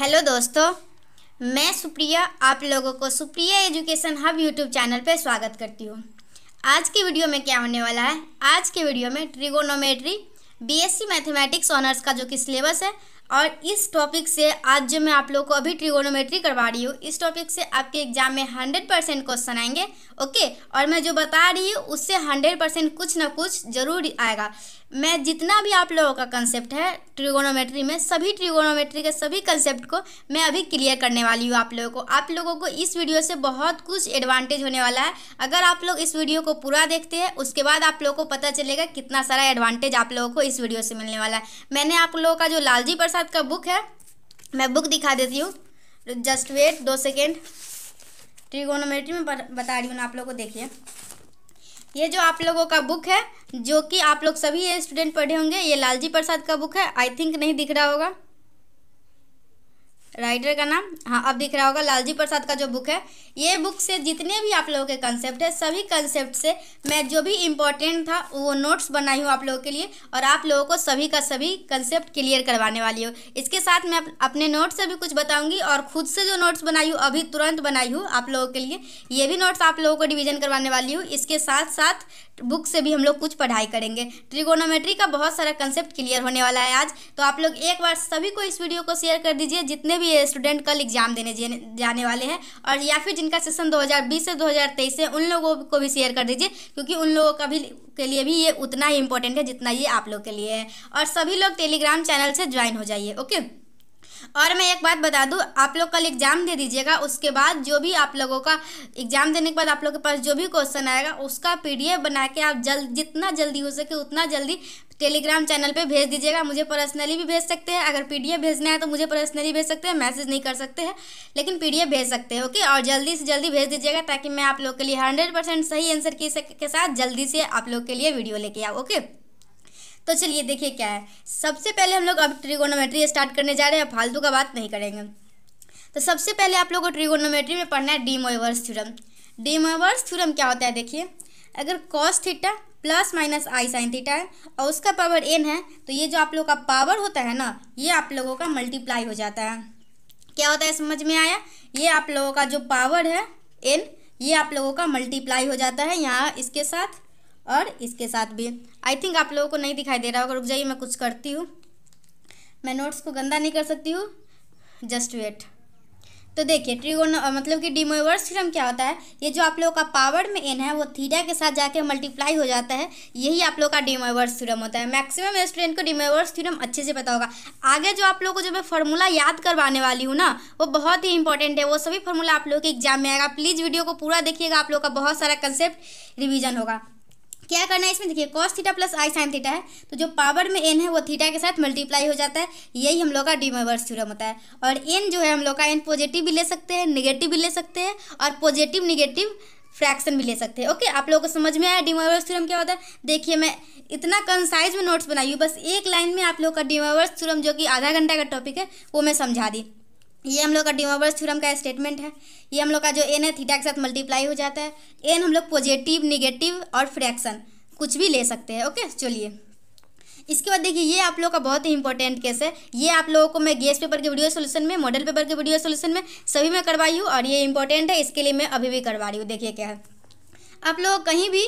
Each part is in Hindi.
हेलो दोस्तों मैं सुप्रिया आप लोगों को Supriya education hub YouTube channel पर स्वागत करती हूँ आज की वीडियो में क्या होने वाला है आज के वीडियो में ट्रिगोनोमेट्री बीएससी मैथमेटिक्स ऑनर्स का जो कि सिलेबस है और इस टॉपिक से आज जो मैं आप लोग को अभी ट्रिगोनोमेट्री करवा रही हूँ इस टॉपिक से आपके एग्जाम में हंड्रेड परसेंट क्वेश्चन आएंगे ओके और मैं जो बता रही हूँ उससे हंड्रेड परसेंट कुछ ना कुछ जरूर आएगा मैं जितना भी आप लोगों का कंसेप्ट है ट्रिगोनोमेट्री में सभी ट्रिगोनोमेट्री के सभी कंसेप्ट को मैं अभी क्लियर करने वाली हूँ आप लोगों को आप लोगों को इस वीडियो से बहुत कुछ एडवांटेज होने वाला है अगर आप लोग इस वीडियो को पूरा देखते हैं उसके बाद आप लोगों को पता चलेगा कितना सारा एडवांटेज आप लोगों को इस वीडियो से मिलने वाला है मैंने आप लोगों का जो लालजी प्रसाद का बुक है मैं बुक दिखा देती हूँ जस्ट वेट दो सेकेंड ट्रिगोनोमेट्री में बता रही हूँ ना आप लोग को देखिए ये जो आप लोगों का बुक है जो कि आप लोग सभी स्टूडेंट पढ़े होंगे ये लालजी प्रसाद का बुक है आई थिंक नहीं दिख रहा होगा राइटर का नाम हाँ अब दिख रहा होगा लालजी प्रसाद का जो बुक है ये बुक से जितने भी आप लोगों के कंसेप्ट है सभी कंसेप्ट से मैं जो भी इम्पोर्टेंट था वो नोट्स बनाई हूँ आप लोगों के लिए और आप लोगों को सभी का सभी कंसेप्ट क्लियर करवाने वाली हूँ इसके साथ मैं अपने नोट्स से भी कुछ बताऊँगी और खुद से जो नोट्स बनाई हूँ अभी तुरंत बनाई हूँ आप लोगों के लिए ये भी नोट्स आप लोगों को डिविजन करवाने वाली हूँ इसके साथ साथ बुक से भी हम लोग कुछ पढ़ाई करेंगे ट्रिगोनोमेट्री का बहुत सारा कंसेप्ट क्लियर होने वाला है आज तो आप लोग एक बार सभी को इस वीडियो को शेयर कर दीजिए जितने भी भी स्टूडेंट कल एग्ज़ाम देने जाने वाले हैं और या फिर जिनका सेशन 2020 से 2023 है उन लोगों को भी शेयर कर दीजिए क्योंकि उन लोगों का भी के लिए भी ये उतना ही इम्पोर्टेंट है जितना ये आप लोग के लिए है और सभी लोग टेलीग्राम चैनल से ज्वाइन हो जाइए ओके और मैं एक बात बता दूँ आप लोग कल एग्ज़ाम दे दीजिएगा उसके बाद जो भी आप लोगों का एग्ज़ाम देने के बाद आप लोग के पास जो भी क्वेश्चन आएगा उसका पीडीएफ बना के आप जल्द जितना जल्दी हो सके उतना जल्दी टेलीग्राम चैनल पे भेज दीजिएगा मुझे पर्सनली भी भेज सकते हैं अगर पीडीएफ भेजना है तो मुझे पर्सनली भेज सकते हैं मैसेज नहीं कर सकते हैं लेकिन पीडीएफ भेज सकते हैं ओके और जल्दी से जल्दी भेज दीजिएगा ताकि मैं आप लोग के लिए हंड्रेड परसेंट सही आंसर के साथ जल्दी से आप लोग के लिए वीडियो लेके आऊँ ओके तो चलिए देखिए क्या है सबसे पहले हम लोग अब ट्रिगोनोमेट्री स्टार्ट करने जा रहे हैं फालतू का बात नहीं करेंगे तो सबसे पहले आप लोगों को ट्रिगोनोमेट्री में पढ़ना है डीमोवर्स थ्योरम डीमोइवर्स थ्यूरम क्या होता है देखिए अगर cos theta plus minus i sine theta है और उसका पावर एन है तो ये जो आप लोगों का पावर होता है ना ये आप लोगों का मल्टीप्लाई हो जाता है क्या होता है समझ में आया ये आप लोगों का जो पावर है एन ये आप लोगों का मल्टीप्लाई हो जाता है यहाँ इसके साथ और इसके साथ भी आई थिंक आप लोगों को नहीं दिखाई दे रहा होगा रुक जाइए मैं कुछ करती हूँ मैं नोट्स को गंदा नहीं कर सकती हूँ जस्ट वेट तो देखिए ट्रिगोन मतलब कि डिमोवर्स थ्रम क्या होता है ये जो आप लोगों का पावर में एन है वो थीटा के साथ जाके मल्टीप्लाई हो जाता है यही आप लोग का डिमोवर्स थ्रम होता है मैक्सिमम स्टूडेंट को डिमोवर्स थ्रम अच्छे से पता होगा आगे जो आप लोग को जो मैं फॉर्मूला याद करवाने वाली हूँ ना वो बहुत ही इंपॉर्टेंट है वो सभी फॉर्मूला आप लोग के एग्जाम में आएगा प्लीज़ वीडियो को पूरा देखिएगा आप लोग का बहुत सारा कंसेप्ट रिविजन होगा क्या करना है इसमें देखिए cos theta plus i sine theta है तो जो पावर में एन है वो थीटा के साथ मल्टीप्लाई हो जाता है यही हम लोग का डीमेवर्स थ्योरम होता है और एन जो है हम लोग का एन पॉजिटिव भी ले सकते हैं निगेटिव भी ले सकते हैं और पॉजिटिव निगेटिव फ्रैक्शन भी ले सकते हैं ओके आप लोगों को समझ में आया डीमावर्स थ्योरम क्या होता है देखिए मैं इतना कंसाइज में नोट्स बनाई हूँ बस एक लाइन में आप लोगों का डीमावर्स थ्योरम जो कि आधा घंटा का टॉपिक है वो मैं समझा दी ये हम लोग का डिमोबर्स थ्योरम का स्टेटमेंट है ये हम लोग का जो एन है थीटा के साथ मल्टीप्लाई हो जाता है एन हम लोग पॉजिटिव निगेटिव और फ्रैक्शन कुछ भी ले सकते हैं ओके चलिए इसके बाद देखिए ये आप लोग का बहुत ही इंपॉर्टेंट केस है ये आप लोगों को मैं गेस पेपर के वीडियो सोल्यूशन में मॉडल पेपर के वीडियो सोल्यूशन में सभी में करवाई हूँ और ये इंपॉर्टेंट है इसके लिए मैं अभी भी करवा रही हूँ देखिए क्या है आप लोग कहीं भी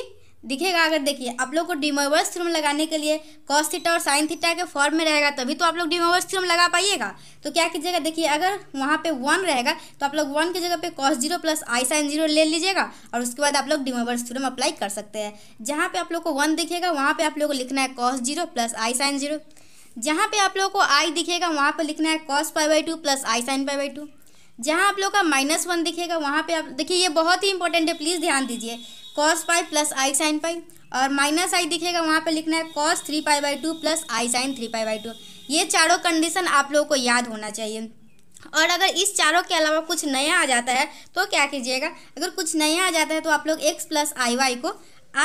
दिखेगा अगर देखिए आप लोग को डिमोवर्स थ्रम लगाने के लिए कॉस थीटा और साइन थीटा के फॉर्म में रहेगा तभी तो आप लोग डिमोवर्स थ्रम लगा पाइएगा तो क्या कीजिएगा देखिए अगर वहाँ पे वन रहेगा तो आप लोग वन की जगह पे cos zero plus i sine zero ले लीजिएगा और उसके बाद आप लोग डिमोवर्स थ्रम अप्लाई कर सकते हैं जहाँ पर आप लोग को वन दिखेगा वहाँ पर आप लोग को लिखना है cos zero plus i sine zero जहाँ पर आप लोग को आई दिखेगा वहाँ पर लिखना है cos pi by two plus i sine pi by two जहाँ आप लोग का माइनस वन दिखेगा वहाँ पे आप देखिए ये बहुत ही इंपॉर्टेंट है प्लीज़ ध्यान दीजिए cos pi plus i sine pi और माइनस आई दिखेगा वहाँ पे लिखना है cos three pi by two plus i sine three pi by two ये चारों कंडीशन आप लोगों को याद होना चाहिए और अगर इस चारों के अलावा कुछ नया आ जाता है तो क्या कीजिएगा अगर कुछ नया आ जाता है तो आप लोग एक्स प्लस आई वाई को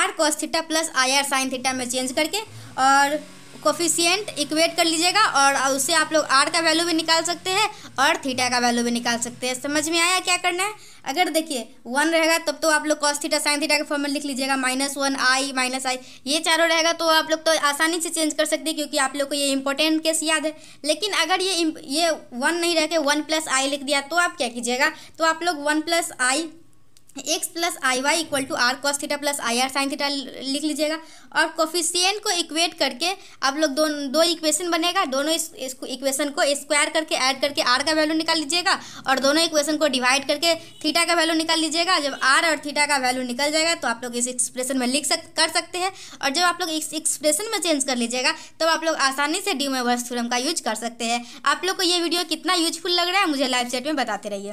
r cos theta plus i r sine theta में चेंज करके और कोफिशियंट इक्वेट कर लीजिएगा और उससे आप लोग आर का वैल्यू भी निकाल सकते हैं और थीटा का वैल्यू भी निकाल सकते हैं समझ में आया क्या करना है अगर देखिए वन रहेगा तब तो आप लोग कॉस थीटा साइन थीटा का फॉर्म लिख लीजिएगा minus one i minus i ये चारों रहेगा तो आप लोग तो आसानी से चेंज कर सकते हैं क्योंकि आप लोग को ये इंपॉर्टेंट केस याद है लेकिन अगर ये ये वन नहीं रह के वन प्लस आई लिख दिया तो आप क्या कीजिएगा तो आप लोग one plus i x plus i y equal to r cos theta plus i r sine theta लिख लीजिएगा और कोफिशियंट को इक्वेट करके आप लोग दो दो इक्वेशन बनेगा दोनों इस, इक्वेशन को स्क्वायर करके ऐड करके आर का वैल्यू निकाल लीजिएगा और दोनों इक्वेशन को डिवाइड करके थीटा का वैल्यू निकाल लीजिएगा जब आर और थीटा का वैल्यू निकल जाएगा तो आप लोग इस एक्सप्रेशन में लिख सक कर सकते हैं और जब आप लोग इस एक्सप्रेशन में चेंज कर लीजिएगा तब आप लोग आसानी से डी मेवर्स थ्योरम का यूज कर सकते हैं आप लोग को ये वीडियो कितना यूजफुल लग रहा है मुझे लाइव चैट में बताते रहिए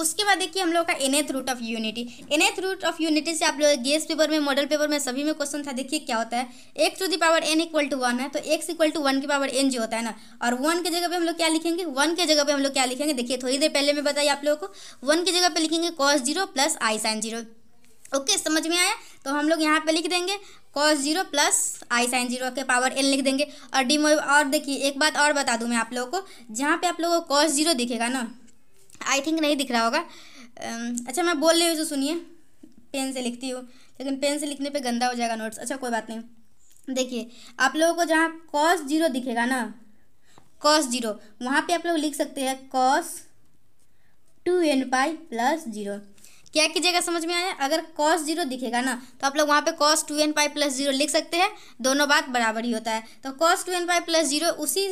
उसके बाद देखिए हम लोग का nth root of unity nth root of unity से आप लोग गेस पेपर में मॉडल पेपर में सभी में क्वेश्चन था देखिए क्या होता है x to the power n equal to one है तो एक्स इक्वल टू वन की पावर एन जो होता है ना और वन के जगह पे हम लोग क्या लिखेंगे वन के जगह पे हम लोग क्या लिखेंगे देखिए थोड़ी देर पहले मैं बताइए आप लोगों को वन की जगह पर लिखेंगे cos zero plus i sine zero okay समझ में आया तो हम लोग यहाँ पर लिख देंगे cos zero plus i sine zero के पावर एन लिख देंगे और डी और देखिए एक बात और बता दूँ मैं आप लोगों को जहाँ पे आप लोगों को कॉस जीरो दिखेगा ना आई थिंक नहीं दिख रहा होगा अच्छा मैं बोल रही हूँ जो सुनिए पेन से लिखती हूँ लेकिन पेन से लिखने पे गंदा हो जाएगा नोट्स अच्छा कोई बात नहीं देखिए आप लोगों को जहाँ कॉस जीरो दिखेगा ना कॉस जीरो वहाँ पे आप लोग लिख सकते हैं cos two n pi plus zero क्या कीजिएगा समझ में आया अगर कॉस जीरो दिखेगा ना तो आप लोग वहाँ पे cos two n pi plus zero लिख सकते हैं दोनों बात बराबर ही होता है तो cos two n pi plus zero उसी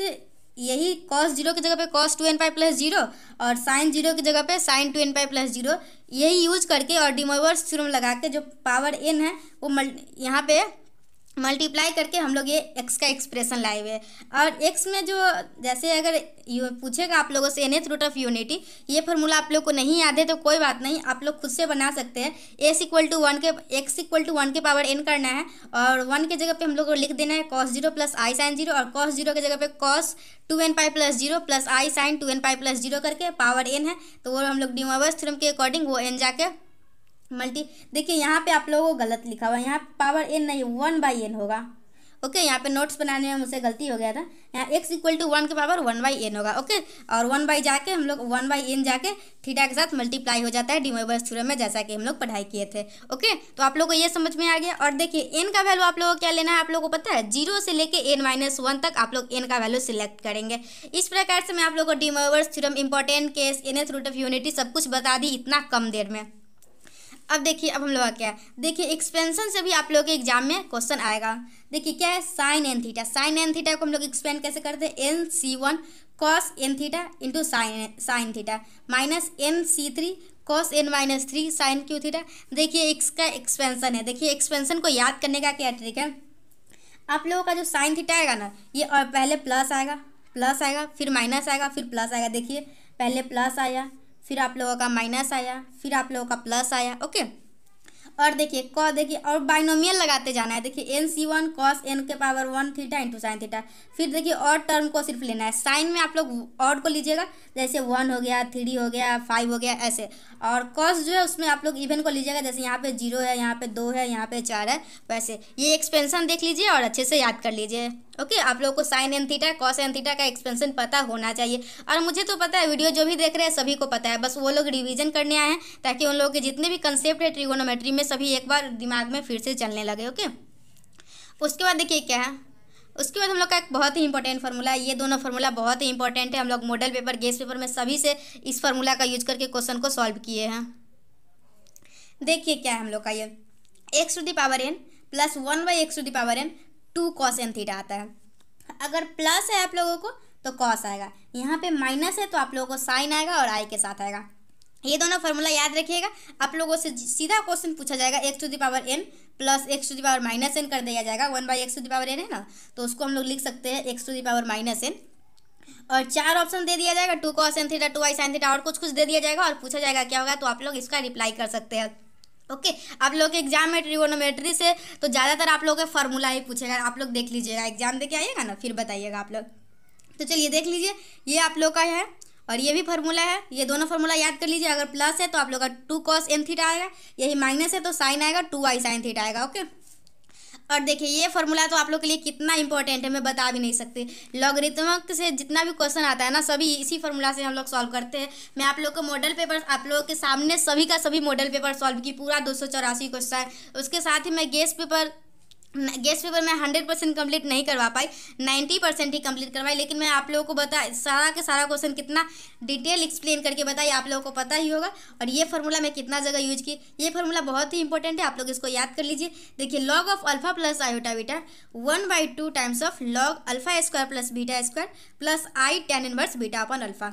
यही कॉस जीरो की जगह पे cos two n pi plus zero और साइन जीरो की जगह पे sine two n pi plus zero यही यूज करके और डिमोवर्स थ्योरम लगा के जो पावर एन है वो मल्टी यहाँ पे मल्टीप्लाई करके हम लोग ये एक्स का एक्सप्रेशन लाए हुए हैं और एक्स में जो जैसे अगर यू पूछेगा आप लोगों से nth root of unity ये फॉर्मूला आप लोग को नहीं याद है तो कोई बात नहीं आप लोग खुद से बना सकते हैं एस इक्वल टू वन के एक्स इक्वल टू वन के पावर एन करना है और वन के जगह पे हम लोग को लिख देना है cos zero plus i sine zero और कॉस जीरो के जगह पे cos two n pi plus zero plus i sine two n pi plus zero करके पावर एन है तो वो हम लोग डिमोवर्स थ्रम के अकॉर्डिंग वो एन जाके मल्टी देखिए यहाँ पे आप लोगों को गलत लिखा हुआ है यहाँ पावर एन नहीं वन बाई एन होगा ओके यहाँ पे नोट्स बनाने में मुझसे गलती हो गया था यहाँ एक्स इक्वल टू वन के पावर वन बाई एन होगा ओके और वन बाई जाके हम लोग वन बाई एन जाके थीटा के साथ मल्टीप्लाई हो जाता है डिमोबर्स थ्योरम में जैसा कि हम लोग पढ़ाई किए थे ओके तो आप लोग को ये समझ में आ गया और देखिए एन का वैल्यू आप लोगों को क्या लेना है आप लोगों को पता है जीरो से लेके एन माइनस वन तक आप लोग एन का वैल्यू सिलेक्ट करेंगे इस प्रकार से मैं आप लोगों को de Moivre theorem important case nth root of unity सब कुछ बता दी इतना कम देर में अब देखिए अब हम लोग का क्या है देखिए एक्सपेंशन से भी आप लोगों के एग्जाम में क्वेश्चन आएगा देखिए क्या है sine n theta sine n theta को हम लोग एक्सपेंड कैसे करते हैं n C one cos n theta into sine sine theta minus n C three cos n minus three sine cube theta देखिए इसका एक्सपेंसन है देखिए एक्सपेंसन को याद करने का क्या ट्रिक है आप लोगों का जो साइन थीटा आएगा ना ये पहले प्लस आएगा प्लस आएगा फिर माइनस आएगा फिर प्लस आएगा देखिए पहले प्लस आया फिर आप लोगों का माइनस आया फिर आप लोगों का प्लस आया ओके और देखिए क देखिए और बाइनोमियल लगाते जाना है देखिए n C one cos n के power one theta into sine theta फिर देखिए और टर्म को सिर्फ लेना है साइन में आप लोग और को लीजिएगा जैसे वन हो गया थ्री हो गया फाइव हो गया ऐसे और कॉस्ट जो है उसमें आप लोग इवेंट को लीजिएगा जैसे यहाँ पे जीरो है यहाँ पे दो है यहाँ पे चार है वैसे ये एक्सपेंसन देख लीजिए और अच्छे से याद कर लीजिए ओके आप लोगों को sine n theta cos n theta का एक्सपेंसन पता होना चाहिए और मुझे तो पता है वीडियो जो भी देख रहे हैं सभी को पता है बस वो लोग रिविजन करने आए हैं ताकि उन लोगों के जितने भी कंसेप्ट है ट्रिगोनोमेट्री में सभी एक बार दिमाग में फिर से चलने लगे ओके उसके बाद देखिए क्या है उसके बाद हम लोग का एक बहुत ही इंपॉर्टेंट फार्मूला है ये दोनों फार्मूला बहुत ही इंपॉर्टेंट है हम लोग मॉडल पेपर गेस पेपर में सभी से इस फार्मूला का यूज करके क्वेश्चन को सॉल्व किए हैं देखिए क्या है हम लोग का ये x to the power n plus one by x to the power n two cos n theta आता है अगर प्लस है आप लोगों को तो कॉस आएगा यहाँ पे माइनस है तो आप लोगों को साइन आएगा और आई के साथ आएगा ये दोनों फार्मूला याद रखिएगा आप लोगों से सीधा क्वेश्चन पूछा जाएगा x to the power n plus x to the power minus n कर दिया जाएगा one by x to the power n है ना तो उसको हम लोग लिख सकते हैं x to the power minus n और चार ऑप्शन दे दिया जाएगा two cos n theta two i sine theta और कुछ कुछ दे दिया जाएगा और पूछा जाएगा क्या होगा तो आप लोग इसका रिप्लाई कर सकते हैं ओके तो आप लोग के एग्जाम में ट्रिगोनोमेट्री से तो ज़्यादातर आप लोग के फॉर्मूला ही पूछेगा आप लोग देख लीजिएगा एग्जाम दे के आइएगा ना फिर बताइएगा आप लोग तो चलिए देख लीजिए ये आप लोग का है और ये भी फार्मूला है ये दोनों फार्मूला याद कर लीजिए अगर प्लस है तो आप लोग का टू कॉस एन थीटा आएगा यही माइनस है तो साइन आएगा टू वाई साइन थीटा आएगा ओके और देखिए ये फार्मूला तो आप लोग के लिए कितना इंपॉर्टेंट है मैं बता भी नहीं सकती लॉगरिथमक से जितना भी क्वेश्चन आता है ना सभी इसी फार्मूला से हम लोग सॉल्व करते हैं मैं आप लोग को मॉडल पेपर आप लोगों के सामने सभी का सभी मॉडल पेपर सॉल्व की पूरा दो सौ चौरासी क्वेश्चन उसके साथ ही मैं गेस्ट पेपर गेस्ट पेपर मैं हंड्रेड परसेंट कम्प्लीट नहीं करवा पाई नाइन्टी परसेंट ही कम्प्लीट करवाई लेकिन मैं आप लोगों को बता सारा के सारा क्वेश्चन कितना डिटेल एक्सप्लेन करके बताई आप लोगों को पता ही होगा और ये फार्मूला मैं कितना जगह यूज की ये फार्मूला बहुत ही इंपॉर्टेंट है आप लोग इसको याद कर लीजिए देखिए log of alpha plus iota beta one by two times of log alpha square plus beta square plus i tan inverse beta upon alpha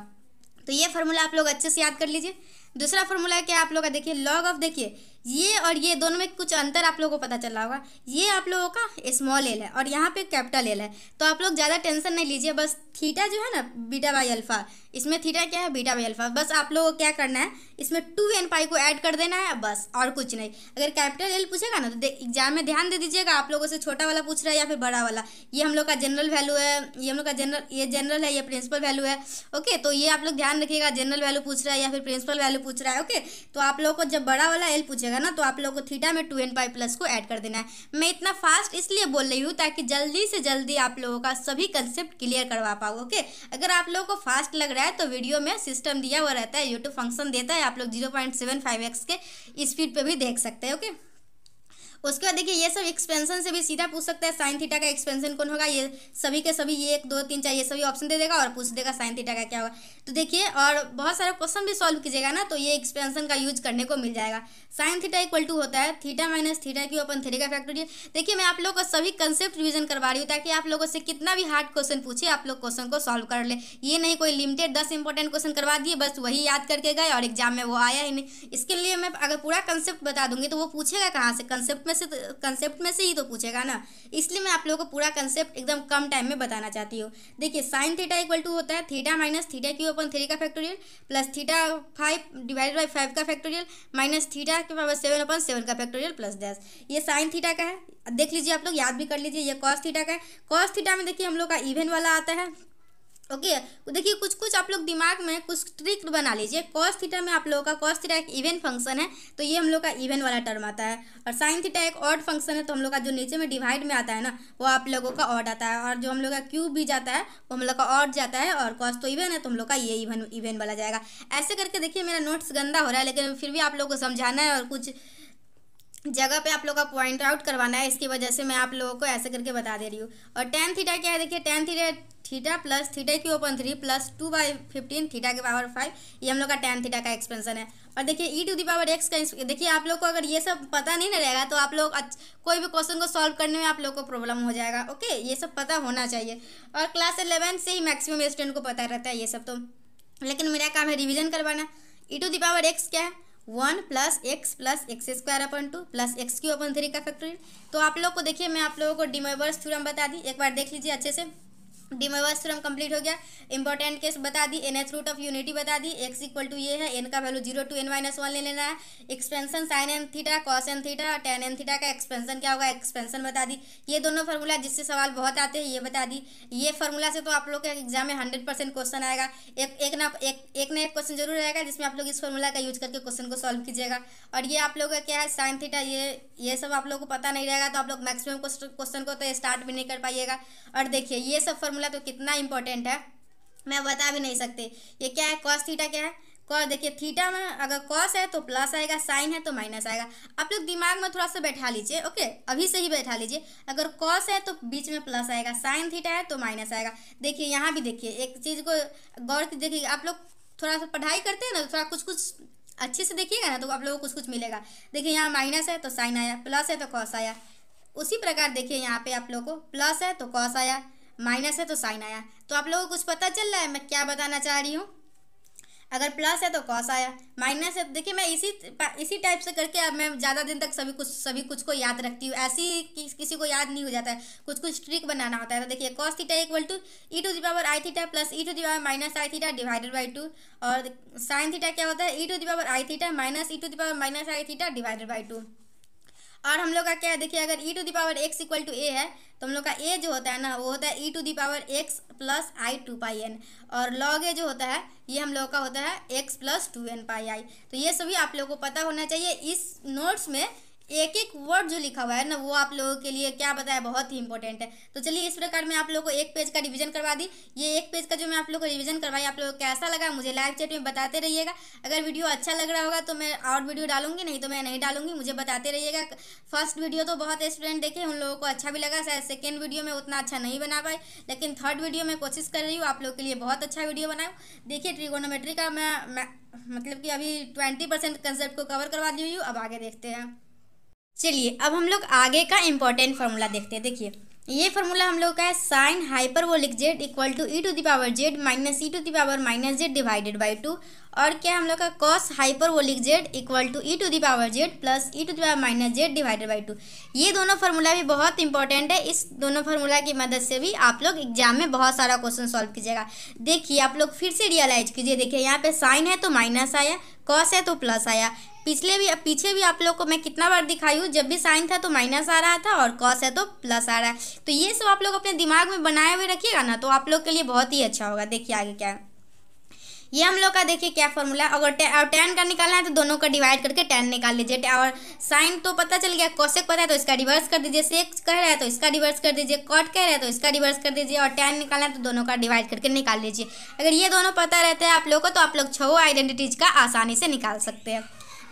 तो ये फार्मूला आप लोग अच्छे से याद कर लीजिए दूसरा फॉर्मूला क्या आप लोग का देखिए लॉग ऑफ देखिए ये और ये दोनों में कुछ अंतर आप लोगों को पता चला होगा ये आप लोगों का स्मॉल एल है और यहाँ पे कैपिटल एल है तो आप लोग ज़्यादा टेंशन नहीं लीजिए बस थीटा जो है ना बीटा बाई अल्फ़ा इसमें थीटा क्या है बीटा बाई अल्फ़ा बस आप लोगों को क्या करना है इसमें टू एन पाई को ऐड कर देना है बस और कुछ नहीं अगर कैपिटल एल पूछेगा ना तो एग्जाम में ध्यान दे दीजिएगा आप लोगों से छोटा वाला पूछ रहा है या फिर बड़ा वाला ये हम लोग का जनरल वैल्यू है ये हम लोग का जनरल ये जनरल है ये प्रिंसिपल वैल्यू है ओके तो ये आप लोग ध्यान रखिएगा जनरल वैल्यू पूछ रहा है या फिर प्रिंसिपल वैल्यू पूछ रहा है ओके तो आप लोग को जब बड़ा वाला एल पूछेगा ना तो आप लोग को थीटा में टू एन पाई प्लस को ऐड कर देना है मैं इतना फास्ट इसलिए बोल रही हूँ ताकि जल्दी से जल्दी आप लोगों का सभी कंसेप्ट क्लियर करवा पाओ ओके अगर आप लोगों को फास्ट लग रहा है तो वीडियो में सिस्टम दिया हुआ रहता है यूट्यूब फंक्शन देता है आप लोग zero point seven five x के स्पीड पर भी देख सकते हैं ओके उसके बाद देखिए ये सब एक्सपेंशन से भी सीधा पूछ सकता है साइन थीटा का एक्सपेंशन कौन होगा ये सभी के सभी ये एक दो तीन चार ये सभी ऑप्शन दे देगा और पूछ देगा साइन थीटा का क्या होगा तो देखिए और बहुत सारे क्वेश्चन भी सॉल्व कीजिएगा ना तो ये एक्सपेंशन का यूज करने को मिल जाएगा साइन थीटा इक्वल टू होता है theta minus theta cube upon three का फैक्टोरियल देखिए मैं आप लोग को सभी कंसेप्ट रिविजन करवा रही हूँ ताकि आप लोगों से कितना भी हार्ड क्वेश्चन पूछे आप लोग क्वेश्चन को सॉल्व कर ले ये नहीं कोई लिमिटेड दस इंपॉर्टेंट क्वेश्चन करवा दिए बस वही याद करके गए और एग्जाम में वो आया ही नहीं इसके लिए मैं अगर पूरा कंसेप्ट बता दूंगी तो वो पूछेगा कहाँ से कंसेप्ट में में से कंसेप्ट तो, में से ही तो पूछेगा ना इसलिए मैं आप लोगों को पूरा कंसेप्ट एकदम कम टाइम में बताना चाहती हूँ देखिए साइन थीटा इक्वल टू होता है theta minus theta cube upon three का factorial plus theta five divided by five का फैक्टोरियल माइनस थीटा के पावर सेवन अपन सेवन का फैक्टोरियल प्लस डैश ये साइन थीटा का है देख लीजिए आप लोग याद भी कर लीजिए ये कॉस थीटा का है कॉस थीटा में देखिए हम लोग का इवेंट वाला आता है ओके देखिए कुछ कुछ आप लोग दिमाग में कुछ ट्रिक बना लीजिए कॉस थीटा में आप लोगों का कॉस थीटा एक इवेंट फंक्शन है तो ये हम लोग का इवेंट वाला टर्म आता है और साइन थीटा एक ऑड फंक्शन है तो हम लोग का जो नीचे में डिवाइड में आता है ना वो आप लोगों का ऑड आता है और जो हम लोग का क्यूब भी जाता है वो हम लोग का ऑड जाता है और कॉस तो इवेंट है तो हम लोग का ये इवेंट वाला जाएगा ऐसे करके देखिए मेरा नोट्स गंदा हो रहा है लेकिन फिर भी आप लोग को समझाना है और कुछ जगह पे आप लोग का पॉइंट आउट करवाना है इसकी वजह से मैं आप लोगों को ऐसे करके बता दे रही हूँ और टेन थीटा क्या है देखिए tan theta theta plus theta की upon three plus two by fifteen theta के पावर फाइव ये हम लोग का टेन थीटा का एक्सपेंशन है और देखिए e to the power x का देखिए आप लोग को अगर ये सब पता नहीं ना रहेगा तो आप लोग कोई भी क्वेश्चन को सॉल्व करने में आप लोग को प्रॉब्लम हो जाएगा ओके ये सब पता होना चाहिए और क्लास एलेवन से ही मैक्सिमम स्टूडेंट को पता रहता है ये सब तो लेकिन मेरा काम है रिविज़न करवाना e to the power x क्या है one plus x plus x square upon two plus x cube upon three का फैक्टोरियल तो आप लोग को देखिए मैं आप लोगों को डिमोवर्स थ्योरम बता दी एक बार देख लीजिए अच्छे से डिमर्वस्त्रम कंप्लीट हो गया इंपॉर्टेंट केस बता दी nth root of unity बता दी एक्स इक्वल टू ये है एन का value zero to n minus one ले लेना है expansion sine n theta cos n theta tan n theta का एक्सपेंशन क्या होगा एक्सपेंशन बता दी ये दोनों फार्मूला जिससे सवाल बहुत आते हैं ये बता दी ये फार्मूला से तो आप लोग के एग्जाम में हंड्रेड परसेंट क्वेश्चन आएगा एक एक ना एक एक ना एक क्वेश्चन जरूर आएगा जिसमें आप लोग इस फार्मूला का यूज करके क्वेश्चन को सॉल्व कीजिएगा और ये आप लोग का क्या है साइन थीटा ये ये सब आप लोग को पता नहीं रहेगा तो आप लोग मैक्सिमम क्वेश्चन को तो स्टार्ट भी नहीं कर पाइएगा और देखिए ये सब फार्मूला फॉर्मूला तो कितना इंपॉर्टेंट है मैं बता भी नहीं सकते ये क्या है कॉस थीटा क्या है कॉस देखिए थीटा में अगर कॉस है तो प्लस आएगा साइन है तो माइनस आएगा आप लोग दिमाग में थोड़ा सा बैठा लीजिए ओके अभी से ही बैठा लीजिए अगर कॉस है तो बीच में प्लस आएगा साइन थीटा है तो माइनस आएगा देखिए यहाँ भी देखिए एक चीज़ को गौर से देखिए आप लोग थोड़ा सा पढ़ाई करते हैं ना तो थोड़ा कुछ कुछ अच्छे से देखिएगा ना तो आप लोगों को कुछ कुछ मिलेगा देखिए यहाँ माइनस है तो साइन आया प्लस है तो कॉस आया उसी प्रकार देखिए यहाँ पे आप लोगों को प्लस है तो कॉस आया माइनस है तो साइन आया तो आप लोगों को कुछ पता चल रहा है मैं क्या बताना चाह रही हूँ अगर प्लस है तो कॉस आया माइनस है देखिए मैं इसी इसी टाइप से करके अब मैं ज़्यादा दिन तक सभी कुछ सभी कुछ को याद रखती हूँ ऐसी किस, किसी को याद नहीं हो जाता है कुछ कुछ ट्रिक बनाना होता है तो देखिए cos theta equal to e to power i theta plus e to power minus i theta divided by two और साइन थीटा क्या होता है e to power i theta minus e to power minus i theta divided by two और हम लोग का क्या है देखिए अगर e to the power x equal to a है तो हम लोग का ए जो होता है ना वो होता है e to the power x plus i two pi n और लॉग ए जो होता है ये हम लोग का होता है x plus two n pi i तो ये सभी आप लोगों को पता होना चाहिए इस नोट्स में एक एक वर्ड जो लिखा हुआ है ना वो आप लोगों के लिए क्या बताया बहुत ही इंपॉर्टेंट है तो चलिए इस प्रकार मैं आप लोगों को एक पेज का रिवीज़न करवा दी ये एक पेज का जो मैं आप लोगों को रिविजन करवाई आप लोगों को कैसा लगा मुझे लाइव चैट में बताते रहिएगा अगर वीडियो अच्छा लग रहा होगा तो मैं और वीडियो डालूंगी नहीं तो मैं नहीं डालूंगी मुझे बताते रहिएगा फर्स्ट वीडियो तो बहुत स्टूडेंट देखे उन लोगों को अच्छा भी लगा शायद सेकेंड वीडियो में उतना अच्छा नहीं बना पाई लेकिन थर्ड वीडियो में कोशिश कर रही हूँ आप लोग के लिए बहुत अच्छा वीडियो बनाऊँ देखिए ट्रिगोनोमेट्री का मैं, मैं मतलब कि अभी ट्वेंटी परसेंट कंसेप्ट को कवर करवा दी हुई हूँ अब आगे देखते हैं चलिए अब हम लोग आगे का इम्पोर्टेंट फार्मूला देखते हैं देखिए ये फार्मूला हम लोग का है sine hyperbolic z equal to e to the power z minus e to the power minus z divided by two और क्या हम लोग का cos hyperbolic z equal to e to the power z plus e to the power minus z divided by two ये दोनों फार्मूला भी बहुत इंपॉर्टेंट है इस दोनों फार्मूला की मदद से भी आप लोग एग्जाम में बहुत सारा क्वेश्चन सॉल्व कीजिएगा देखिए आप लोग फिर से रियलाइज कीजिए देखिए यहाँ पे साइन है तो माइनस आया कॉस है तो प्लस आया पिछले भी पीछे भी आप लोग को मैं कितना बार दिखाई हूँ जब भी साइन था तो माइनस आ रहा था और कॉस है तो प्लस आ रहा है तो ये सब आप लोग अपने दिमाग में बनाए हुए रखिएगा ना तो आप लोग के लिए बहुत ही अच्छा होगा देखिए आगे क्या ये हम लोग का देखिए क्या फॉर्मूला अगर और टेन का निकालना है तो दोनों का डिवाइड करके टेन निकाल लीजिए और साइन तो पता चल गया कौशेक पता है तो इसका रिवर्स कर दीजिए सेक कह रहा है तो इसका रिवर्स कर दीजिए कॉट कह रहा है तो इसका रिवर्स कर दीजिए और टेन निकालना है तो दोनों का डिवाइड करके निकाल लीजिए अगर ये दोनों पता रहता है आप लोग को तो आप लोग छो आइडेंटिटीज का आसानी से निकाल सकते हैं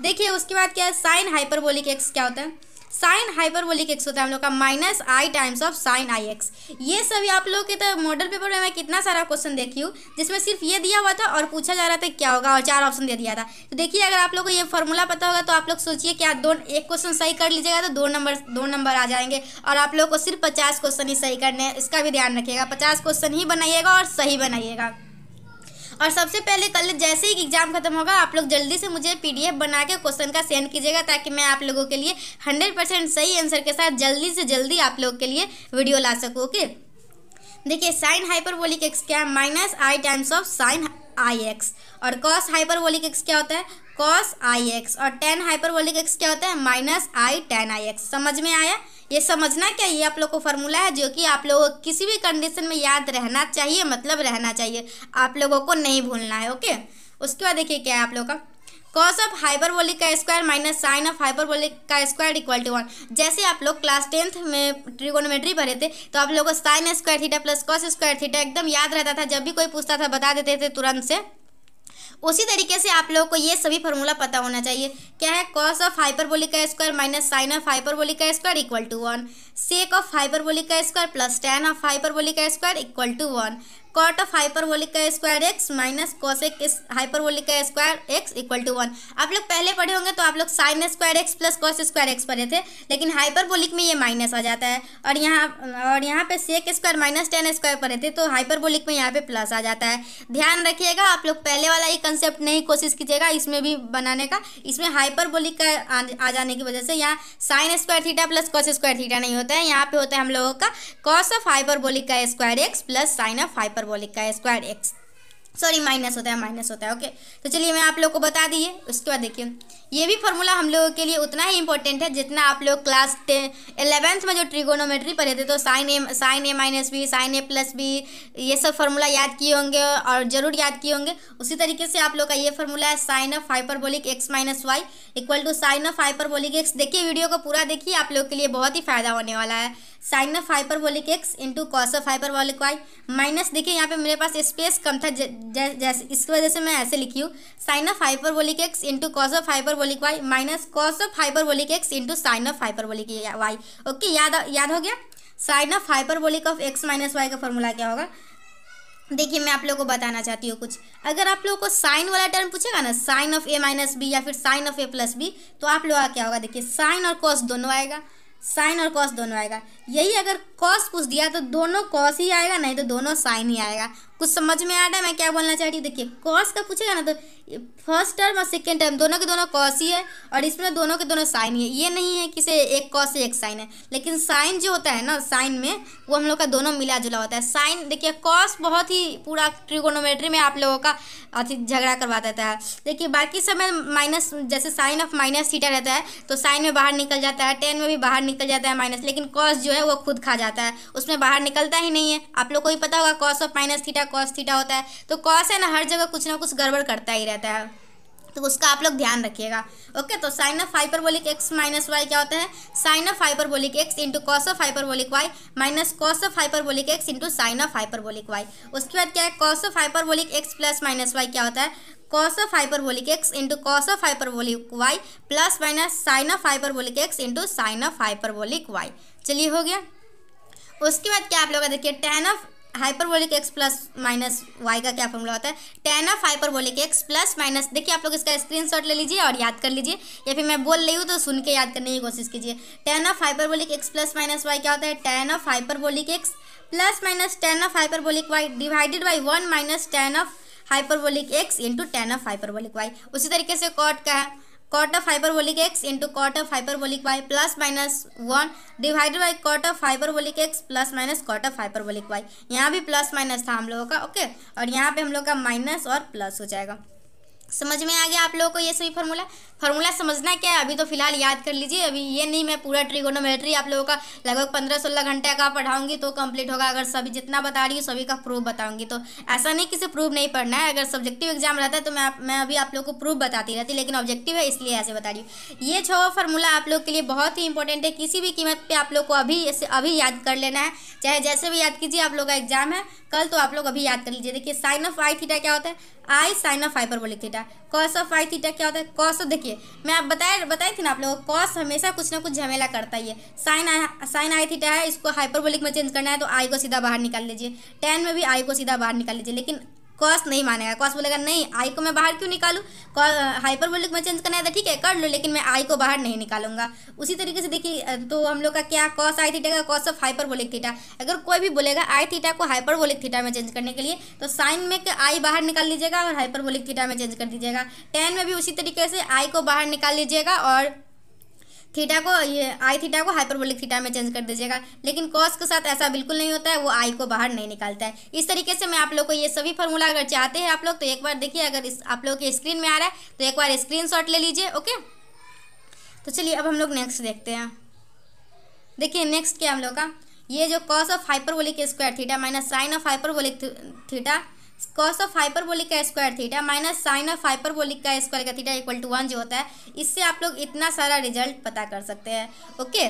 देखिए उसके बाद क्या है साइन हाइपरबोलिक एक्स क्या होता है साइन हाइपरबोलिक एक्स होता है हम लोग का minus i times of sine i x ये सभी आप लोग के तो मॉडल पेपर में मैं कितना सारा क्वेश्चन देखी हूँ जिसमें सिर्फ ये दिया हुआ था और पूछा जा रहा था क्या होगा और चार ऑप्शन दे दिया था तो देखिए अगर आप लोग को ये फॉर्मूला पता होगा तो आप लोग सोचिए कि आप दो एक क्वेश्चन सही कर लीजिएगा तो दो नंबर दो नंबर आ जाएंगे और आप लोग को सिर्फ पचास क्वेश्चन ही सही करने हैं इसका भी ध्यान रखिएगा पचास क्वेश्चन ही बनाइएगा और सही बनाइएगा और सबसे पहले कल जैसे ही एग्जाम खत्म होगा आप लोग जल्दी से मुझे पीडीएफ बना के क्वेश्चन का सेंड कीजिएगा ताकि मैं आप लोगों के लिए हंड्रेड परसेंट सही आंसर के साथ जल्दी से जल्दी आप लोग के लिए वीडियो ला सकूँ ओके देखिए साइन हाइपरबोलिक एक्स क्या है minus i times of sine i x और कॉस हाइपरबोलिक एक्स क्या होता है कॉस आई एक्स और टेन हाइपरबोलिक एक्स क्या होता है minus i tan i x समझ में आया ये समझना क्या ये आप लोग को फॉर्मूला है जो कि आप लोगों को किसी भी कंडीशन में याद रहना चाहिए मतलब रहना चाहिए आप लोगों को नहीं भूलना है ओके उसके बाद देखिए क्या है आप लोग का कॉस ऑफ हाइपरबोलिक का square minus sine of hyperbolic का स्क्वायर इक्वल टू वन जैसे आप लोग क्लास टेंथ में ट्रिगोनोमेट्री भरे थे तो आप लोगों को sine square theta plus cos square theta एकदम याद रहता था जब भी कोई पूछता था बता देते थे तुरंत से उसी तरीके से आप लोगों को ये सभी फॉर्मूला पता होना चाहिए क्या है कॉस ऑफ हाइपरबोलिक का square minus sine of hyperbolic का square equal to one sec of hyperbolic का square plus tan of hyperbolic का square equal to one cot of वोलिक का स्क्वायर एक्स माइनस कॉसेक वोलिक का square x equal to one आप लोग पहले पढ़े होंगे तो आप लोग sine square x plus cos square x पढ़े थे लेकिन हाइपरबोलिक में ये माइनस आ जाता है और यहाँ और यहाँ पे sec square minus tan square पढ़े थे तो हाइपरबोलिक में यहाँ पे प्लस आ जाता है ध्यान रखिएगा आप लोग पहले वाला ये कंसेप्ट नहीं कोशिश कीजिएगा इसमें भी बनाने का इसमें हाइपरबोलिक का आ जाने की वजह से यहाँ sine square theta plus cos square theta नहीं होता है यहाँ पे होता है हम लोगों का कॉस ऑफ हाइपरबोलिक का square x plus sine of hyper hyperbolic का स्क्वायर एक्स सॉरी माइनस होता है माइनस होता है ओके तो चलिए मैं आप लोग को बता दिए उसके बाद देखिए ये भी फॉर्मूला हम लोगों के लिए उतना ही इंपॉर्टेंट है जितना आप लोग क्लास टेन एलेवेंथ में जो ट्रिगोनोमेट्री पढ़े थे तो sine a sine a minus b sine a plus b ये सब फार्मूला याद किए होंगे और ज़रूर याद किए होंगे उसी तरीके से आप लोग का ये फॉर्मूला है sine of hyperbolic x minus y equal to sine of hyperbolic x देखिए वीडियो को पूरा देखिए आप लोग के लिए बहुत ही फायदा होने वाला है sine of hyperbolic x into cos of hyperbolic y minus देखिए यहाँ पे मेरे पास स्पेस कम था जैसे इसकी वजह से मैं ऐसे लिखी हूँ sine of hyperbolic x into cos of hyperbolic y minus cos of hyperbolic x into sine of hyperbolic y okay याद याद हो गया sine of hyperbolic of x minus y का फॉर्मूला क्या होगा देखिए मैं आप लोगों को बताना चाहती हूँ कुछ अगर आप लोगों को साइन वाला टर्म पूछेगा ना sine of a minus b या फिर sine of a plus b तो आप लोगों का क्या होगा देखिए साइन और कॉस दोनों आएगा साइन और कॉस दोनों आएगा यही अगर कॉस पूछ दिया तो दोनों कॉस ही आएगा नहीं तो दोनों साइन ही आएगा कुछ समझ में आ रहा है मैं क्या बोलना चाह रही हूँ देखिए कॉस का पूछेगा ना तो फर्स्ट टर्म और सेकेंड टर्म दोनों के दोनों कॉस ही है और इसमें दोनों के दोनों साइन ही है ये नहीं है कि से एक कॉस एक साइन है लेकिन साइन जो होता है ना साइन में वो हम लोग का दोनों मिला जुला होता है साइन देखिए कॉस बहुत ही पूरा ट्रिगोनोमेट्री में आप लोगों का अथी झगड़ा करवा देता है देखिए बाकी सब में माइनस जैसे साइन ऑफ माइनस थीटा रहता है तो साइन में बाहर निकल जाता है टेन में भी बाहर निकल जाता है माइनस लेकिन कॉस जो है है वो खुद खा जाता है उसमें बाहर निकलता ही नहीं है आप लोग को ही पता होगा cos of minus theta cos theta होता है तो कॉस है ना हर जगह कुछ ना कुछ गड़बड़ करता ही रहता है तो उसका आप लोग ध्यान रखिएगा ओके तो sine of hyperbolic x minus y क्या होता है sine of hyperbolic x into cos of hyperbolic y minus cos of hyperbolic x into sine of hyperbolic y उसके बाद क्या है cos of hyperbolic x plus minus y क्या होता है cos of hyperbolic x into cos of hyperbolic y plus minus sine of hyperbolic x into sine of hyperbolic y चलिए हो गया उसके बाद क्या आप लोग देखिए tan of hyperbolic x plus minus y का क्या फॉर्मूला होता है tan of hyperbolic x plus minus देखिए आप लोग इसका स्क्रीनशॉट ले लीजिए और याद कर लीजिए या फिर मैं बोल रही हूँ तो सुन के याद करने की कोशिश कीजिए tan of hyperbolic x plus minus y क्या होता है tan of hyperbolic x plus minus tan of hyperbolic y divided by one minus tan of hyperbolic x into tan of hyperbolic y उसी तरीके से कॉट का है cot of cot of hyperbolic x into cot of hyperbolic y plus minus one divided by cot of hyper hyperbolic x plus minus cot of hyper वोलिक Y यहाँ भी प्लस माइनस था हम लोगों का ओके और यहाँ पे हम लोग का माइनस और प्लस हो जाएगा समझ में आ गया आप लोगों को ये सभी फार्मूला फार्मूला समझना क्या है अभी तो फिलहाल याद कर लीजिए अभी ये नहीं मैं पूरा ट्रिगोनोमेट्री आप लोगों का लगभग पंद्रह सोलह घंटे का पढ़ाऊंगी तो कंप्लीट होगा अगर सभी जितना बता रही हूँ सभी का प्रूफ बताऊंगी तो ऐसा नहीं किसी प्रूफ नहीं पढ़ना है अगर सब्जेक्टिव एग्जाम रहता है तो मैं मैं अभी आप लोग को प्रूफ बताती रहती लेकिन ऑब्जेक्टिव है इसलिए ऐसे बता रही हूँ ये छो फार्मूला आप लोग के लिए बहुत ही इंपॉर्टेंट है किसी भी कीमत पर आप लोग को अभी अभी याद कर लेना है चाहे जैसे भी याद कीजिए आप लोग का एग्जाम है कल तो आप लोग अभी याद कर लीजिए देखिए साइन ऑफ आई थीटा क्या होता है i sine of hyperbolic theta cos of i theta क्या होता है कॉस ऑफ देखिए मैं आप बताए बताई थी ना आप लोगों को कॉस हमेशा कुछ ना कुछ झमेला करता ही है sine i sine i theta है इसको हाइपरबोलिक में चेंज करना है तो आई को सीधा बाहर निकाल लीजिए टेन में भी आई को सीधा बाहर निकाल लीजिए लेकिन कॉस नहीं मानेगा कॉस बोलेगा नहीं आई को मैं बाहर क्यों हाइपर हाइपरबोलिक में चेंज करना है तो ठीक है कर लो लेकिन मैं आई को बाहर नहीं निकालूंगा उसी तरीके से देखिए तो हम लोग का क्या कॉस आई थीटा का कॉस ऑफ हाइपरबोलिक थीटा अगर कोई भी बोलेगा आई थीटा को हाइपरबोलिक थीटा में चेंज करने के लिए तो साइन में आई बाहर निकाल लीजिएगा और हाइपरबोलिक थीटा में चेंज कर दीजिएगा टेन में भी उसी तरीके से आई को बाहर निकाल लीजिएगा और थीटा को ये आई थीटा को हाइपरबोलिक थीटा में चेंज कर दीजिएगा लेकिन कॉस के साथ ऐसा बिल्कुल नहीं होता है वो आई को बाहर नहीं निकालता है इस तरीके से मैं आप लोग को ये सभी फॉर्मूला अगर चाहते हैं आप लोग तो एक बार देखिए अगर इस आप लोग के स्क्रीन में आ रहा है तो एक बार स्क्रीन ले लीजिए ओके तो चलिए अब हम लोग नेक्स्ट देखते हैं देखिए नेक्स्ट क्या हम लोग का ये जो cos of hyperbolic square theta minus sine of hyperbolic theta cos of hyperbolic का square theta minus sine of hyperbolic का स्क्वायर का थीटा इक्वल टू वन जो होता है इससे आप लोग इतना सारा रिजल्ट पता कर सकते हैं ओके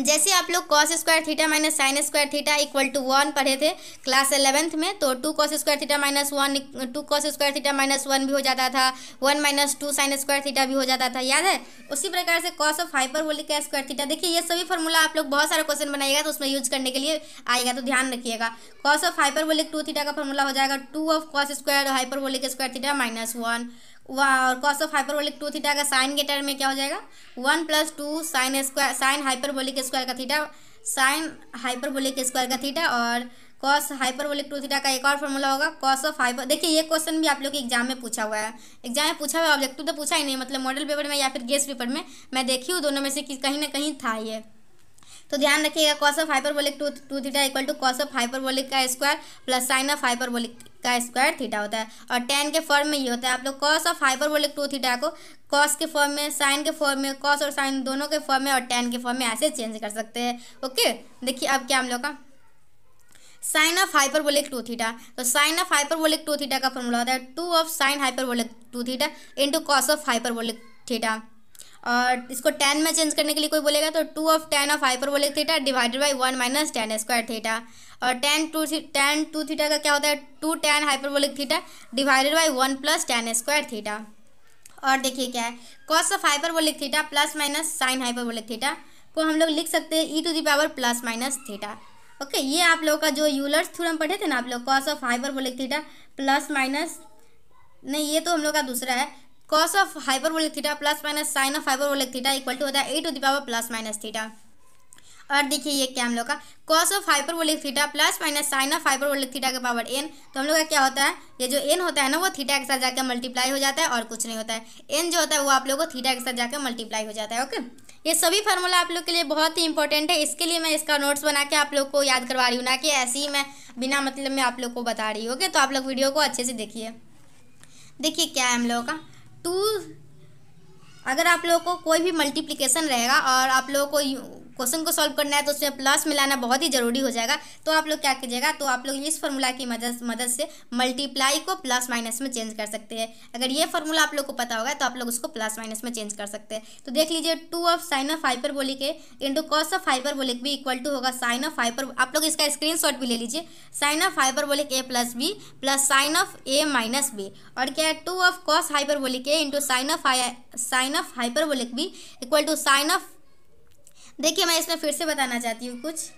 जैसे आप लोग cos square theta minus sine square theta equal to one पढ़े थे क्लास एलेवेंथ में तो two cos square theta minus one two cos square theta minus one भी हो जाता था one minus two sine square theta भी हो जाता था याद है उसी प्रकार से कॉस ऑफ हाइपर का स्क्वायर थीटा देखिए ये सभी फॉर्मूला आप लोग बहुत सारा क्वेश्चन बनाएगा तो उसमें यूज करने के लिए आएगा तो ध्यान रखिएगा कॉस ऑफ वोलिक टू थीटा का फॉर्मूला हो जाएगा टू ऑफ कॉस स्क्वायर वोलिक स्क्वायर थीटा माइनस वन और cos of hyperbolic two theta का साइन के टर्म में क्या हो जाएगा one plus two sine square sine hyperbolic square का थीटा साइन हाइपरबोलिक स्क्वायर का थीटा और कॉस हाइपरबोलिक टू थीटा का एक और फॉर्मूला होगा कॉस ऑफ हाइपर देखिए ये क्वेश्चन भी आप लोग के एग्जाम में पूछा हुआ है एग्जाम में पूछा हुआ है ऑब्जेक्टिव तो पूछा ही नहीं मतलब मॉडल पेपर में या फिर गेस्ट पेपर में मैं देखी हूँ दोनों में से कहीं ना कहीं था ये तो ध्यान रखिएगा cos of hyperbolic two two theta equal to cos of hyperbolic का square plus sine of hyperbolic का स्क्वायर थीटा होता है और टेन के फॉर्म में ये होता है आप लोग cos of hyperbolic two theta को कॉस के फॉर्म में साइन के फॉर्म में कॉस और साइन दोनों के फॉर्म में और टेन के फॉर्म में ऐसे चेंज कर सकते हैं ओके देखिए अब क्या हम लोग का sine of hyperbolic two theta तो sine of hyperbolic two theta का फॉर्मूला होता है two of sine hyperbolic two theta into cos of hyperbolic theta और इसको टेन में चेंज करने के लिए कोई बोलेगा तो two of tan of hyperbolic theta divided by one minus tan square theta और टेन टू थी टेन टू थीटा का क्या होता है two tan hyperbolic theta divided by one plus tan square theta और देखिए क्या है cos of hyperbolic theta plus minus sine hyperbolic theta को हम लोग लिख सकते हैं e to the power plus minus theta okay ये आप लोग का जो यूलर्स थ्योरम पढ़े थे ना आप लोग cos of hyperbolic theta plus minus नहीं ये तो हम लोग का दूसरा है cos of hyperbolic theta plus minus sine of hyperbolic theta equal to होता है a to the power plus minus theta और देखिए ये क्या हम लोग का cos of hyperbolic theta plus minus sine of hyperbolic theta के पावर एन तो हम लोग का क्या होता है ये जो एन होता है ना वो थीटा के साथ जाकर मल्टीप्लाई हो जाता है और कुछ नहीं होता है एन जो होता है वो आप लोगों को थीटा के साथ जाकर मल्टीप्लाई हो जाता है ओके ये सभी फार्मूला आप लोग के लिए बहुत ही इंपॉर्टेंट है इसके लिए मैं इसका नोट्स बना के आप लोग को याद करवा रही हूँ ना कि ऐसे ही मैं बिना मतलब मैं आप लोग को बता रही हूँ ओके तो आप लोग वीडियो को अच्छे से देखिए देखिए क्या है हम लोगों का टू अगर आप लोगों को कोई भी मल्टीप्लिकेशन रहेगा और आप लोगों को क्वेश्चन को सॉल्व करना है तो उसमें प्लस मिलाना बहुत ही ज़रूरी हो जाएगा तो आप लोग क्या कीजिएगा तो आप लोग इस फॉर्मूला की मदद मदद से मल्टीप्लाई को प्लस माइनस में चेंज कर सकते हैं अगर ये फॉर्मूला आप लोग को पता होगा तो आप लोग उसको प्लस माइनस में चेंज कर सकते हैं तो देख लीजिए two of sine of hyperbolic है into cos of hyperbolic भी इक्वल टू होगा साइन ऑफ हाइपर आप लोग इसका स्क्रीन भी ले लीजिए sine of hyperbolic a plus b plus sine of a minus b और क्या है two of cos hyperbolic a into sine of sine of hyperbolic भी इक्वल टू साइन ऑफ देखिए मैं इसमें फिर से बताना चाहती हूँ कुछ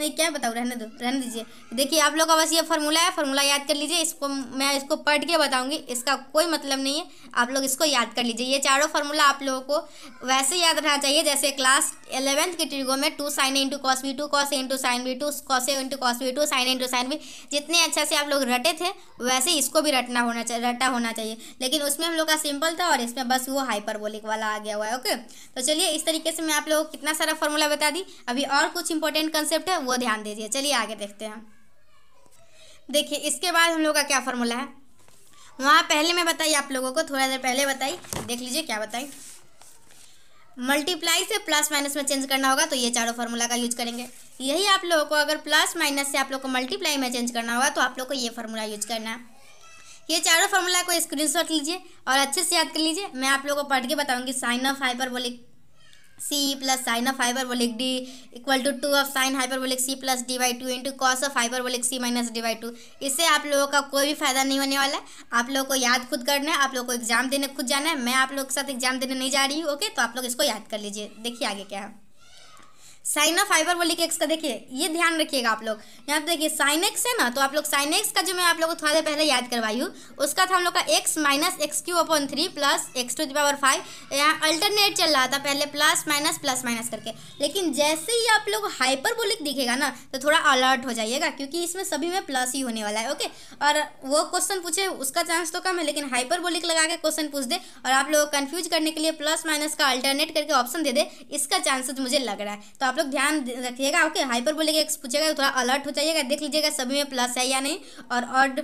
नहीं क्या बताऊँ रहने दो रहने दीजिए देखिए आप लोग का बस ये फार्मूला है फार्मूला याद कर लीजिए इसको मैं इसको पढ़ के बताऊँगी इसका कोई मतलब नहीं है आप लोग इसको याद कर लीजिए ये चारों फार्मूला आप लोगों को वैसे याद रहना चाहिए जैसे क्लास एलेवेंथ के ट्रिगो में two sine into cos v two cos into sine v two cos into cos v two sine into sine v जितने अच्छे से आप लोग रटे थे वैसे इसको भी रटना होना चाहिए रटा होना चाहिए लेकिन उसमें हम लोग का सिंपल था और इसमें बस वो हाइपरबोलिक वाला आ गया हुआ है ओके तो चलिए इस तरीके से मैं आप लोगों को कितना सारा फार्मूला बता दी अभी और कुछ इंपॉर्टेंट कंसेप्ट है वो ध्यान दीजिए चलिए आगे देखते हैं देखिए इसके बाद हम लोग का क्या फॉर्मूला है वहाँ पहले मैं बताई आप लोगों को थोड़ा देर पहले बताई देख लीजिए क्या बताई मल्टीप्लाई से प्लस माइनस में चेंज करना होगा तो ये चारों फार्मूला का यूज करेंगे यही आप लोगों को अगर प्लस माइनस से आप लोग को मल्टीप्लाई में चेंज करना होगा तो आप लोग को ये फार्मूला यूज करना है ये चारों फार्मूला को स्क्रीनशॉट लीजिए और अच्छे से याद कर लीजिए मैं आप लोगों को पढ़ के बताऊंगी sine of hyperbolic C plus sine of hyperbolic D equal to two of sine hyperbolic C plus D by two into cos of hyperbolic C minus D by two इससे आप लोगों का कोई भी फायदा नहीं होने वाला है आप लोगों को याद खुद करना है आप लोगों को एग्जाम देने खुद जाना है मैं आप लोगों के साथ एग्जाम देने नहीं जा रही हूँ ओके तो आप लोग इसको याद कर लीजिए देखिए आगे क्या है sine of hyperbolic x का देखिए ये ध्यान रखिएगा आप लोग यहाँ पे देखिए साइन एक्स है ना तो आप लोग साइन एक्स का जो मैं आप लोग को थोड़ा देर पहले याद करवाई हूँ उसका था हम लोग का x minus x cube upon three plus x to the power five यहाँ अल्टरनेट चल रहा था पहले प्लस माइनस प्लस माइनस करके लेकिन जैसे ही आप लोग हाइपर दिखेगा ना तो थोड़ा अलर्ट हो जाइएगा क्योंकि इसमें सभी में प्लस ही होने वाला है ओके और वो क्वेश्चन पूछे उसका चांस तो कम है लेकिन हाइपर लगा के क्वेश्चन पूछ दे और आप लोग कन्फ्यूज करने के लिए प्लस माइनस का अल्टरनेट करके ऑप्शन दे दे इसका चांसेस तो मुझे लग रहा है तो आप लोग ध्यान रखिएगा ओके हाइपर बोलेगा एक्स पूछेगा थोड़ा अलर्ट हो जाइएगा देख लीजिएगा सभी में प्लस है या नहीं और ऑड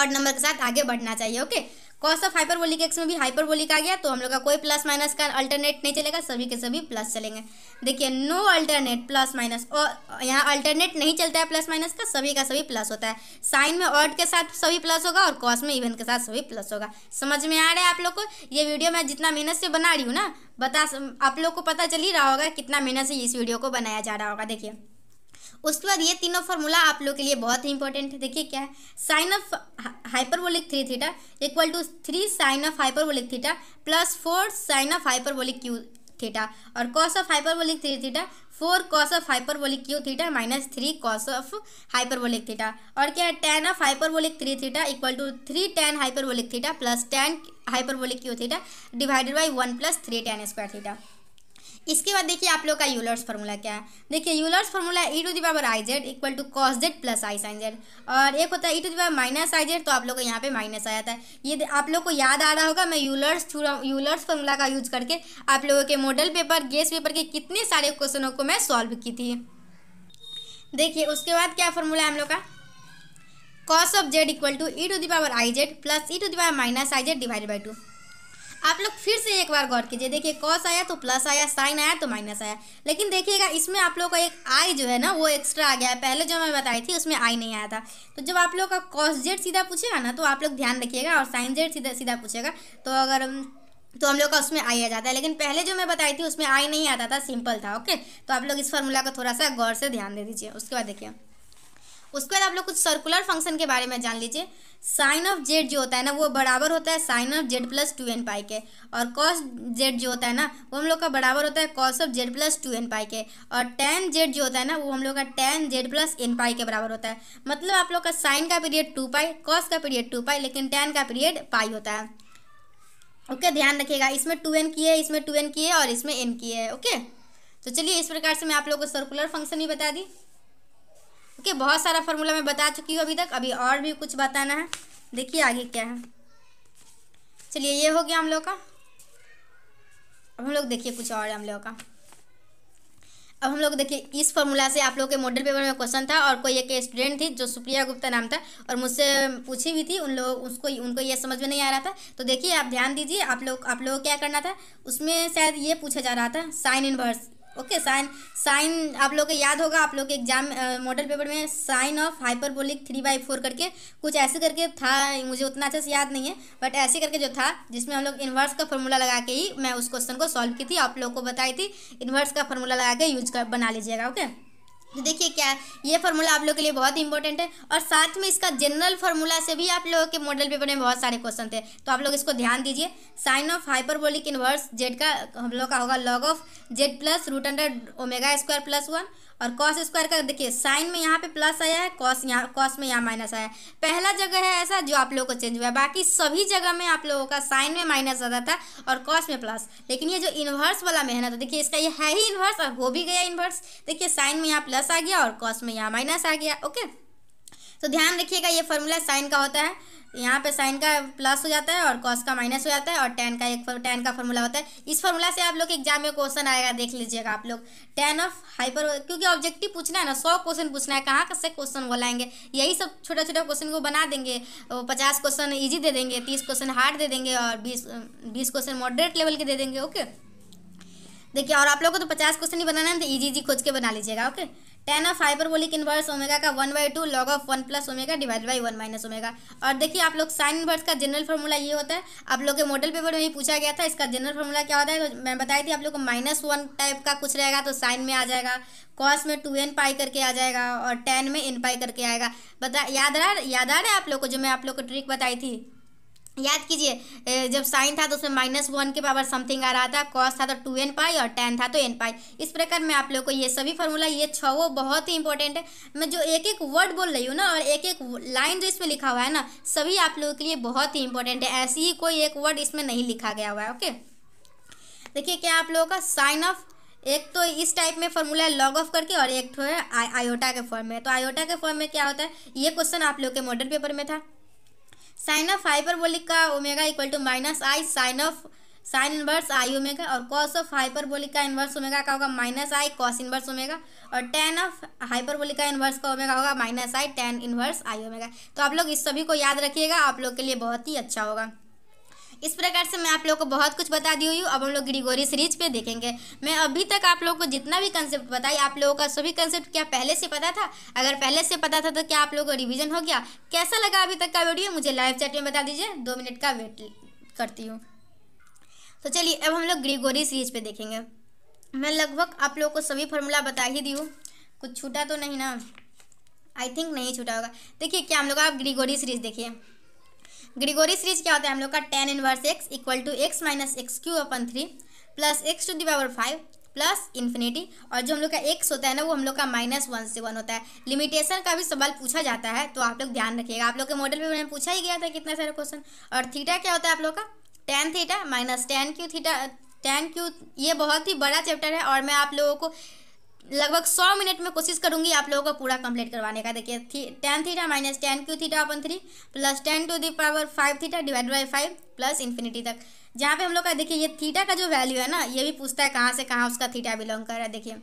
ऑड नंबर के साथ आगे बढ़ना चाहिए okay cos of hyperbolic x में भी हाइपरबोलिक आ गया तो हम लोग का कोई प्लस माइनस का अल्टरनेट नहीं चलेगा सभी के सभी प्लस चलेंगे देखिए नो अल्टरनेट प्लस माइनस और यहाँ अल्टरनेट नहीं चलता है प्लस माइनस का सभी का सभी प्लस होता है साइन में ऑड के साथ सभी प्लस होगा और कॉस में इवन के साथ सभी प्लस होगा समझ में आ रहा है आप लोग को ये वीडियो मैं जितना मेहनत से बना रही हूँ ना बता आप लोग को पता चल ही रहा होगा कितना मेहनत से इस वीडियो को बनाया जा रहा होगा देखिए उसके बाद ये तीनों फॉर्मूला आप लोग के लिए बहुत ही इंपॉर्टेंट है देखिए क्या है sine of hyperbolic three theta equal to three sine of hyperbolic theta plus four sine of hyperbolic cube theta और cos of hyperbolic three theta four cos of hyperbolic cube theta minus three cos of hyperbolic theta और क्या है tan of hyperbolic three theta equal to three tan hyperbolic theta plus tan hyperbolic cube theta divided by one plus three tan square theta इसके बाद देखिए आप लोग का यूलर्स फार्मूला क्या है देखिए Euler's formula e to the power i z equal to cos z plus i sine z और एक होता है e to the power minus i z तो आप लोग को यहाँ पे माइनस आ जाता है ये आप लोग को याद आ रहा होगा मैं यूलर्स यूलर्स फार्मूला का यूज करके आप लोगों के मॉडल पेपर गेस पेपर के कितने सारे क्वेश्चनों को मैं सॉल्व की थी देखिए उसके बाद क्या फार्मूला है हम लोग का cos of z equal to e to the power i z plus e to the power minus i z divide by two आप लोग फिर से एक बार गौर कीजिए देखिए कॉस आया तो प्लस आया साइन आया तो माइनस आया लेकिन देखिएगा इसमें आप लोग का एक आई जो है ना वो एक्स्ट्रा आ गया है पहले जो मैं बताई थी उसमें आई नहीं आया था तो जब आप लोग का कॉस जेड सीधा पूछेगा ना तो आप लोग ध्यान रखिएगा और साइन जेड सीधा सीधा पूछेगा तो अगर तो हम लोग का उसमें आई आ जाता है लेकिन पहले जो मैं बताई थी उसमें आई नहीं आता था सिंपल था ओके तो आप लोग इस फॉर्मूला को थोड़ा सा गौर से ध्यान दे दीजिए उसके बाद देखिए उसके बाद आप लोग कुछ सर्कुलर फंक्शन के बारे में जान लीजिए साइन ऑफ जेड जो होता है ना वो बराबर होता है sine of z plus two n pi के और कॉस जेड जो होता है ना वो हम लोग का बराबर होता है cos of z plus two n pi के और टेन जेड जो होता है ना वो हम लोग का tan z plus n pi के बराबर होता है मतलब आप लोग का साइन का पीरियड टू पाई कॉस का पीरियड टू पाई लेकिन टेन का पीरियड पाई होता है ओके okay, ध्यान रखिएगा इसमें टू एन की है इसमें टू एन की है और इसमें एन की है ओके okay? तो चलिए इस प्रकार से मैं आप लोग को सर्कुलर फंक्शन भी बता दी ओके बहुत सारा फार्मूला मैं बता चुकी हूँ अभी तक अभी और भी कुछ बताना है देखिए आगे क्या है चलिए ये हो गया हम लोग का अब हम लोग देखिए कुछ और हम लोग का अब हम लोग देखिए इस फॉर्मूला से आप लोग के मॉडल पेपर में क्वेश्चन था और कोई एक स्टूडेंट थी जो सुप्रिया गुप्ता नाम था और मुझसे पूछी हुई थी उन लोग उसको उनको ये समझ में नहीं आ रहा था तो देखिए आप ध्यान दीजिए आप लोग आप लोगों को क्या करना था उसमें शायद ये पूछा जा रहा था sine inverse okay sine sine आप लोग को याद होगा आप लोग के एग्जाम मॉडल पेपर में sine of hyperbolic three by four करके कुछ ऐसे करके था मुझे उतना अच्छे से याद नहीं है बट ऐसे करके जो था जिसमें हम लोग इन्वर्स का फॉर्मूला लगा के ही मैं उस क्वेश्चन को सॉल्व की थी आप लोगों को बताई थी इन्वर्स का फॉर्मूला लगा के यूज कर बना लीजिएगा ओके okay? तो देखिए क्या ये फार्मूला आप लोग के लिए बहुत इंपॉर्टेंट है और साथ में इसका जनरल फार्मूला से भी आप लोगों के मॉडल पेपर में बहुत सारे क्वेश्चन थे तो आप लोग इसको ध्यान दीजिए sine of hyperbolic inverse z का हम लोग का होगा log of z plus root under omega square plus one और कॉस स्क्वायर का देखिए साइन में यहाँ पे प्लस आया है कॉस यहाँ कॉस में यहाँ माइनस आया है पहला जगह है ऐसा जो आप लोगों को चेंज हुआ है बाकी सभी जगह में आप लोगों का साइन में माइनस आता था और कॉस में प्लस लेकिन ये जो इन्वर्स वाला में है ना तो देखिए इसका ये है ही इन्वर्स और हो भी गया इन्वर्स देखिए साइन में यहाँ प्लस आ गया और कॉस में यहाँ माइनस आ गया ओके तो ध्यान रखिएगा ये फॉर्मूला साइन का होता है यहाँ पे साइन का प्लस हो जाता है और कॉस का माइनस हो जाता है और टेन का एक टेन का फॉर्मूला होता है इस फॉर्मूला से आप लोग एग्जाम में क्वेश्चन आएगा देख लीजिएगा आप लोग टेन ऑफ हाइपर क्योंकि ऑब्जेक्टिव पूछना है ना सौ क्वेश्चन पूछना है कहाँ से क्वेश्चन वो लाएंगे यही सब छोटा छोटा क्वेश्चन को बना देंगे पचास क्वेश्चन ईजी दे देंगे तीस क्वेश्चन हार्ड दे देंगे और बीस बीस क्वेश्चन मॉडरेट लेवल के दे देंगे ओके देखिए और आप लोग को तो पचास क्वेश्चन ही बनाना है तो ईजी ईजी खोज के बना लीजिएगा okay tan of hyperbolic inverse omega का one by two log of one plus omega divide by one minus omega और देखिए आप लोग साइन इनवर्स का जनरल फॉर्मूला ये होता है आप लोग के मॉडल पेपर में ही पूछा गया था इसका जनरल फॉर्मूला क्या होता है तो मैं बताई थी आप लोग को माइनस वन टाइप का कुछ रहेगा तो साइन में आ जाएगा कॉस में टू एन पाई करके आ जाएगा और टेन में एन पाई करके आएगा बता याद रहा याद आ रहा है आप लोग को जो मैं आप लोग को ट्रिक बताई थी याद कीजिए जब साइन था तो उसमें माइनस वन के पावर समथिंग आ रहा था कॉस था तो टू एन पाई और टेन था तो एन पाई इस प्रकार मैं आप लोग को ये सभी फार्मूला ये वो बहुत ही इंपॉर्टेंट है मैं जो एक एक वर्ड बोल रही हूँ ना और एक एक लाइन जो इसमें लिखा हुआ है ना सभी आप लोगों के लिए बहुत ही इंपॉर्टेंट है ऐसी ही कोई एक वर्ड इसमें नहीं लिखा गया हुआ है ओके देखिए क्या आप लोगों का साइन ऑफ एक तो इस टाइप में फॉर्मूला है लॉग ऑफ करके और एक तो है आयोटा के फॉर्म में तो आयोटा के फॉर्म में क्या होता है ये क्वेश्चन आप लोग के मॉडल पेपर में था साइन ऑफ हाइपरबोलिक का omega equal to minus i sine of sine inverse i omega और कॉस ऑफ हाइपरबोलिक का इन्वर्स ओमेगा का होगा minus i cos inverse omega और टेन ऑफ हाइपरबोलिक का इन्वर्स का ओमेगा होगा minus i tan inverse i omega तो आप लोग इस सभी को याद रखिएगा आप लोग के लिए बहुत ही अच्छा होगा इस प्रकार से मैं आप लोगों को बहुत कुछ बता दी हुई हूँ अब हम लोग ग्रिगोरी सीरीज पे देखेंगे मैं अभी तक आप लोग को जितना भी कंसेप्ट बताई आप लोगों का सभी कंसेप्ट क्या पहले से पता था अगर पहले से पता था तो क्या आप लोगों को रिविजन हो गया कैसा लगा अभी तक का वीडियो मुझे लाइव चैट में बता दीजिए दो मिनट का वेट करती हूँ तो चलिए अब हम लोग ग्रीगोरी सीरीज पर देखेंगे मैं लगभग आप लोगों को सभी फॉर्मूला बता ही दी हूँ कुछ छूटा तो नहीं ना आई थिंक नहीं छूटा होगा देखिए क्या हम लोग आप ग्रीगोरी सीरीज देखिए ग्रिगोरी सीरीज क्या होता है हम लोग का tan inverse x equal to x minus x cube upon three plus x to the power five plus infinity और जो हम लोग का एक्स होता है ना वो हम लोग का माइनस वन से वन होता है लिमिटेशन का भी सवाल पूछा जाता है तो आप लोग ध्यान रखिएगा आप लोग के मॉडल पर मैंने पूछा ही गया था कितना सारा क्वेश्चन और थीटा क्या होता है आप लोग का tan theta minus tan cube theta tan cube ये बहुत ही बड़ा चैप्टर है और मैं आप लोगों को लगभग सौ मिनट में कोशिश करूंगी आप लोगों को पूरा कंप्लीट करवाने का देखिए थी tan theta minus tan cube theta upon three plus tan to the power five theta divide by five plus infinity तक जहाँ पे हम लोग का देखिए ये थीटा का जो वैल्यू है ना ये भी पूछता है कहाँ से कहाँ उसका थीटा बिलोंग कर रहा है देखिए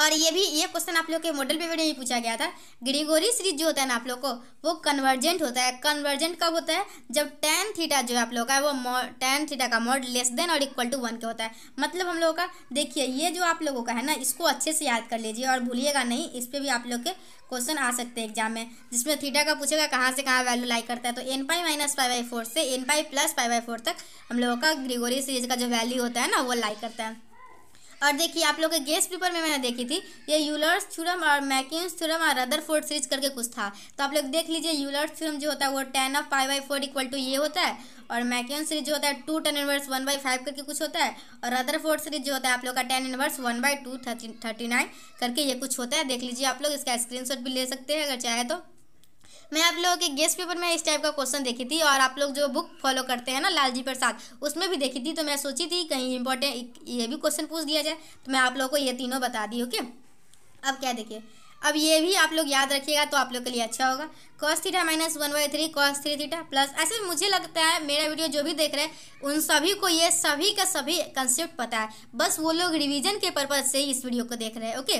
और ये भी ये क्वेश्चन आप लोग के मॉडल पेपर में भी पूछा गया था ग्रीगोरी सीरीज जो होता है ना आप लोग को वो कन्वर्जेंट होता है कन्वर्जेंट कब होता है जब टेन थीटा जो है आप लोग का वो वो टेन थीटा का मॉड लेस देन और इक्वल टू वन के होता है मतलब हम लोगों का देखिए ये जो आप लोगों का है ना इसको अच्छे से याद कर लीजिए और भूलिएगा नहीं इस पर भी आप लोग के क्वेश्चन आ सकते हैं एग्जाम में जिसमें थीटा का पूछेगा कहाँ से कहाँ वैल्यू लाई करता है तो n pi minus five by four से n pi plus five by four तक हम लोगों का ग्रीगोरी सीरीज का जो वैल्यू होता है ना वो लाइक करता है और देखिए आप लोग के गेस्ट पेपर में मैंने देखी थी ये यूलर्स थ्यूरम और मैकिन थ्यूरम और अदर फोर्ड सीरीज करके कुछ था तो आप लोग देख लीजिए यूलर्स थ्यूरम जो होता है वो tan of five by four equal to ये होता है और मैकिन सीरीज जो होता है two tan inverse one by five करके कुछ होता है और अदर फोर्ड सीरीज जो होता है आप लोग का tan inverse one by two thirty nine करके ये कुछ होता है देख लीजिए आप लोग इसका शॉट भी ले सकते हैं अगर चाहे तो मैं आप लोगों के गेस्ट पेपर में इस टाइप का क्वेश्चन देखी थी और आप लोग जो बुक फॉलो करते हैं ना लालजी प्रसाद उसमें भी देखी थी तो मैं सोची थी कहीं इंपॉर्टेंट ये भी क्वेश्चन पूछ दिया जाए तो मैं आप लोगों को ये तीनों बता दी ओके अब क्या देखिए अब ये भी आप लोग याद रखिएगा तो आप लोग के लिए अच्छा होगा cos theta minus one by three cos three theta plus ऐसे मुझे लगता है मेरा वीडियो जो भी देख रहे हैं उन सभी को ये सभी का सभी कंसेप्ट पता है बस वो लोग रिवीजन के पर्पज से ही इस वीडियो को देख रहे हैं okay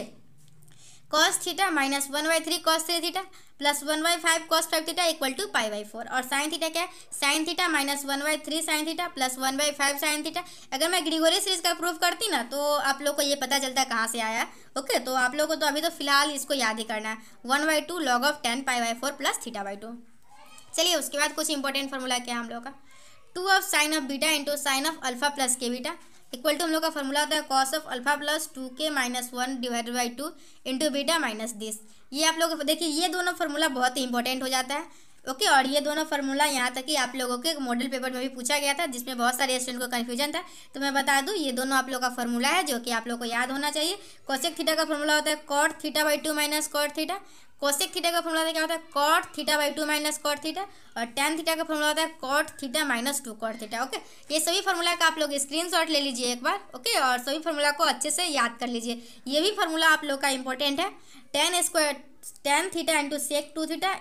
cos theta minus one by three cos three theta plus one by five cos five theta equal to pi by four और साइन थीटा क्या है sine theta minus one by three sine theta plus one by five sine theta अगर मैं ग्रीगोरी सीरीज का प्रूफ करती ना तो आप लोग को ये पता चलता है कहाँ से आया ओके तो आप लोग को तो अभी तो फिलहाल इसको याद ही करना है one by two log of tan pi by four plus theta by two चलिए उसके बाद कुछ इंपॉर्टेंट फॉर्मूला क्या है हम लोग का two of sine of beta into sine of alpha plus k beta equal to हम लोग का फॉर्मूला होता है cos of alpha plus two k minus one divide by two into beta minus this ये आप लोग देखिए ये दोनों फार्मूला बहुत ही इंपॉर्टेंट हो जाता है ओके और ये दोनों फार्मूला यहाँ तक कि आप लोगों के मॉडल पेपर में भी पूछा गया था जिसमें बहुत सारे स्टूडेंट को कन्फ्यूजन था तो मैं बता दूँ ये दोनों आप लोग का फॉर्मूला है जो कि आप लोग को याद होना चाहिए कौशिक थीटा का फॉर्मूला होता है cot theta by two minus cot theta cosec theta का फॉर्मूला क्या होता है cot theta by two minus cot theta और टेन थीटा का फॉर्मूला होता है cot theta minus two cot theta okay ये सभी फॉर्मूला का आप लोग शॉट ले लीजिए एक बार ओके और सभी फॉर्मूला को अच्छे से याद कर लीजिए ये भी फॉर्मूला आप लोग का इंपॉर्टेंट है tan square tan theta into sec two theta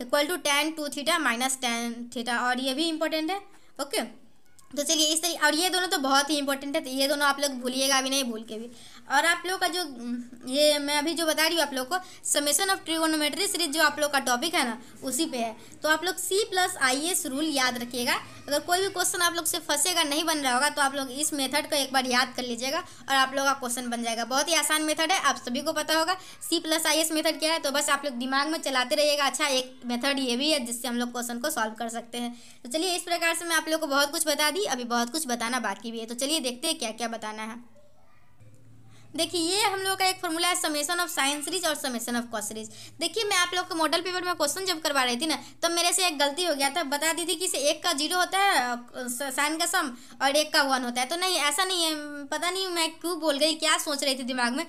equal to tan two theta minus tan theta और ये भी इंपॉर्टेंट है ओके तो चलिए इस तरीके और ये दोनों तो बहुत ही इंपॉर्टेंट है तो ये दोनों आप लोग भूलिएगा भी नहीं भूल के भी और आप लोग का जो ये मैं अभी जो बता रही हूँ आप लोग को समेसन ऑफ ट्रिगोनोमेट्री सीरीज जो आप लोग का टॉपिक है ना उसी पे है तो आप लोग c plus i s rule याद रखिएगा अगर कोई भी क्वेश्चन आप लोग से फंसेगा नहीं बन रहा होगा तो आप लोग इस मेथड को एक बार याद कर लीजिएगा और आप लोग का क्वेश्चन बन जाएगा बहुत ही आसान मेथड है आप सभी को पता होगा c plus i s method क्या है तो बस आप लोग दिमाग में चलाते रहिएगा अच्छा एक मेथड ये भी है जिससे हम लोग क्वेश्चन को सॉल्व कर सकते हैं तो चलिए इस प्रकार से मैं आप लोग को बहुत कुछ बता दी अभी बहुत कुछ बताना बाकी भी है तो चलिए देखते हैं क्या क्या बताना है देखिए ये हम लोग का एक फॉर्मूला है समेशन ऑफ साइन सीरीज और समेशन ऑफ कॉस सीरीज देखिए मैं आप लोग के मॉडल पेपर में क्वेश्चन जब करवा रही थी ना तब तो मेरे से एक गलती हो गया था बता दी थी कि इसे एक का जीरो होता है साइन का सम और एक का वन होता है तो नहीं ऐसा नहीं है पता नहीं मैं क्यों बोल गई क्या सोच रही थी दिमाग में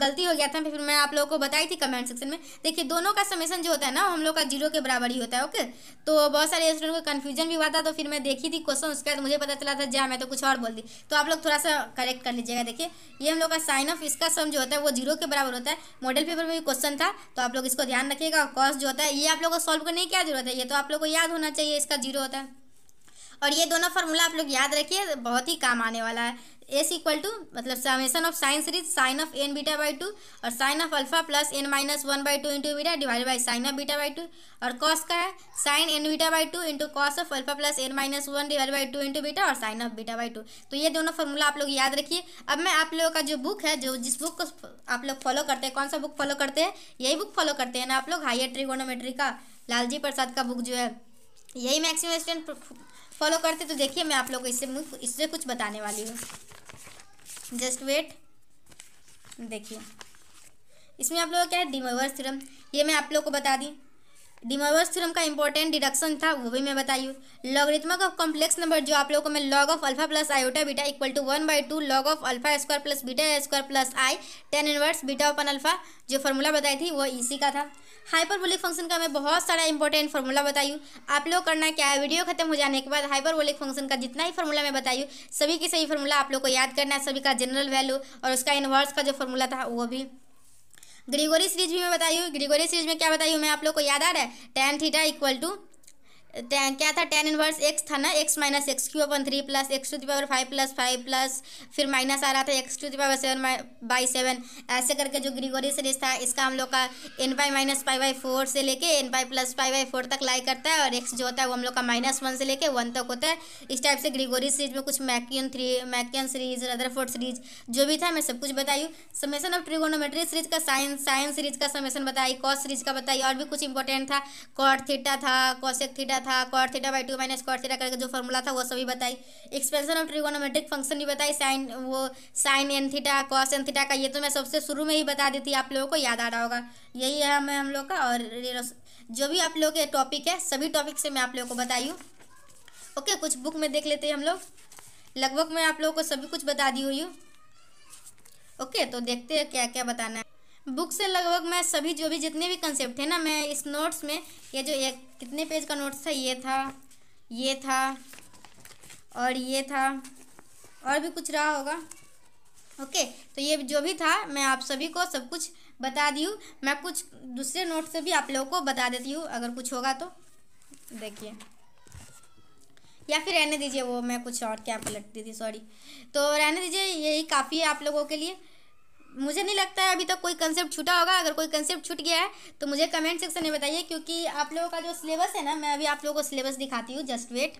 गलती हो गया था फिर मैं आप लोगों को बताई थी कमेंट सेक्शन में देखिए दोनों का समेशन जो होता है ना हम लोग का जीरो के बराबर ही होता है ओके तो बहुत सारे स्टूडेंट को कन्फ्यूजन भी हुआ था तो फिर मैं देखी थी क्वेश्चन उसके बाद मुझे पता चला था जहाँ मैं तो कुछ और बोल दी तो आप लोग थोड़ा सा करेक्ट कर लीजिएगा देखिए ये हम लोग का साइन साइन ऑफ इसका सम जो होता है वो जीरो के बराबर होता है मॉडल पेपर में भी क्वेश्चन था तो आप लोग इसको ध्यान रखिएगा कॉस्ट जो होता है ये आप लोगों को सॉल्व करने की क्या जरूरत है ये तो आप लोग को याद होना चाहिए इसका जीरो होता है और ये दोनों फार्मूला आप लोग याद रखिए बहुत ही काम आने वाला है एस इक्वल टू मतलब summation of sine series sine of n beta by two और sine of alpha plus n minus one by two into beta divide by sine of beta by two और कॉस का है sine n beta by two into cos of alpha plus n minus one divide by two into beta और sine of beta by two तो ये दोनों फार्मूला आप लोग याद रखिए अब मैं आप लोगों का जो बुक है जो जिस बुक को आप लोग फॉलो करते हैं कौन सा बुक फॉलो करते हैं यही बुक फॉलो करते हैं ना आप लोग हायर ट्रिगोनोमेट्री का लालजी प्रसाद का बुक जो है यही मैक्सिमम स्टैंड फॉलो करते तो देखिए मैं आप लोग इससे इससे कुछ बताने वाली हूँ जस्ट वेट देखिए इसमें आप लोग क्या है डिमोवर्स थ्योरम ये मैं आप लोग को बता दी डिमोवर्स थ्योरम का इंपॉर्टेंट डिडक्शन था वो भी मैं बताई हूँ लॉगरिथमिक ऑफ कॉम्प्लेक्स नंबर जो आप लोगों को मैं log of alpha plus iota beta equal to one by two log of alpha square plus beta square plus i tan inverse beta upon alpha जो फॉर्मूला बताई थी वो इसी का था हाइपरबोलिक फंक्शन का मैं बहुत सारा इंपॉर्टेंट फॉर्मूला बताई हूँ आप लोग करना क्या है वीडियो खत्म हो जाने के बाद हाइपरबोलिक फंक्शन का जितना ही फॉर्मूला मैं बताई हूँ सभी के सही फॉर्मूला आप लोग को याद करना है सभी का जनरल वैल्यू और उसका इनवर्स का जो फॉर्मूला था वो भी ग्रीगोरी सीरीज भी मैं बताई हूँ ग्रीगोरी सीरीज में क्या बताई हूँ मैं आप लोग को याद आ रहा है टेन थीटा इक्वल टू क्या था टेन इनवर्स एक्स था ना x minus x cube upon three plus x to the power five plus five plus फिर माइनस आ रहा था x to the power seven by seven ऐसे करके जो ग्रीगोरी सीरीज था इसका हम लोग का n pi minus five by four से लेके n pi plus five by four तक लाई करता है और एक्स जो होता है वो हम लोग का माइनस वन से लेके वन तक होता है इस टाइप से ग्रीगोरी सीरीज में कुछ Machin three Machin series Rutherford series जो भी था मैं सब कुछ बताई समेसन ऑफ ट्रिगोनोमेट्री सीरीज का साइंस साइंस सीरीज का समेसन बताई कॉस सीरीज का बताई और भी कुछ इंपॉर्टेंट था कॉट थीटा था कॉसेक थीटा था chord theta by two minus chord theta करके जो फॉर्मूला था वो सभी बताई एक्सपेंशन ऑफ ट्रिगोनोमेट्रिक फंक्शन भी बताई साइन वो sine n theta cos n theta का ये तो मैं सबसे शुरू में ही बता दी थी आप लोगों को याद आ रहा होगा यही है हमें हम लोग का और जो भी आप लोग के टॉपिक है सभी टॉपिक से मैं आप लोगों को बताई हूँ ओके कुछ बुक में देख लेते हैं हम लोग लगभग मैं आप लोगों को सभी कुछ बता दी हुई हूँ ओके तो देखते हैं क्या क्या बताना है बुक से लगभग मैं सभी जो भी जितने भी कंसेप्ट है ना मैं इस नोट्स में ये जो एक कितने पेज का नोट्स था ये था ये था और ये था और भी कुछ रहा होगा ओके तो ये जो भी था मैं आप सभी को सब कुछ बता दी हूँ मैं कुछ दूसरे नोट से भी आप लोगों को बता देती हूँ अगर कुछ होगा तो देखिए या फिर रहने दीजिए वो मैं कुछ और क्या पलट दी थी सॉरी तो रहने दीजिए यही काफ़ी है आप लोगों के लिए मुझे नहीं लगता है अभी तक तो कोई कंसेप्ट छूटा होगा अगर कोई कंसेप्ट छूट गया है तो मुझे कमेंट सेक्शन में बताइए क्योंकि आप लोगों का जो सिलेबस है ना मैं अभी आप लोगों को सिलेबस दिखाती हूँ जस्ट वेट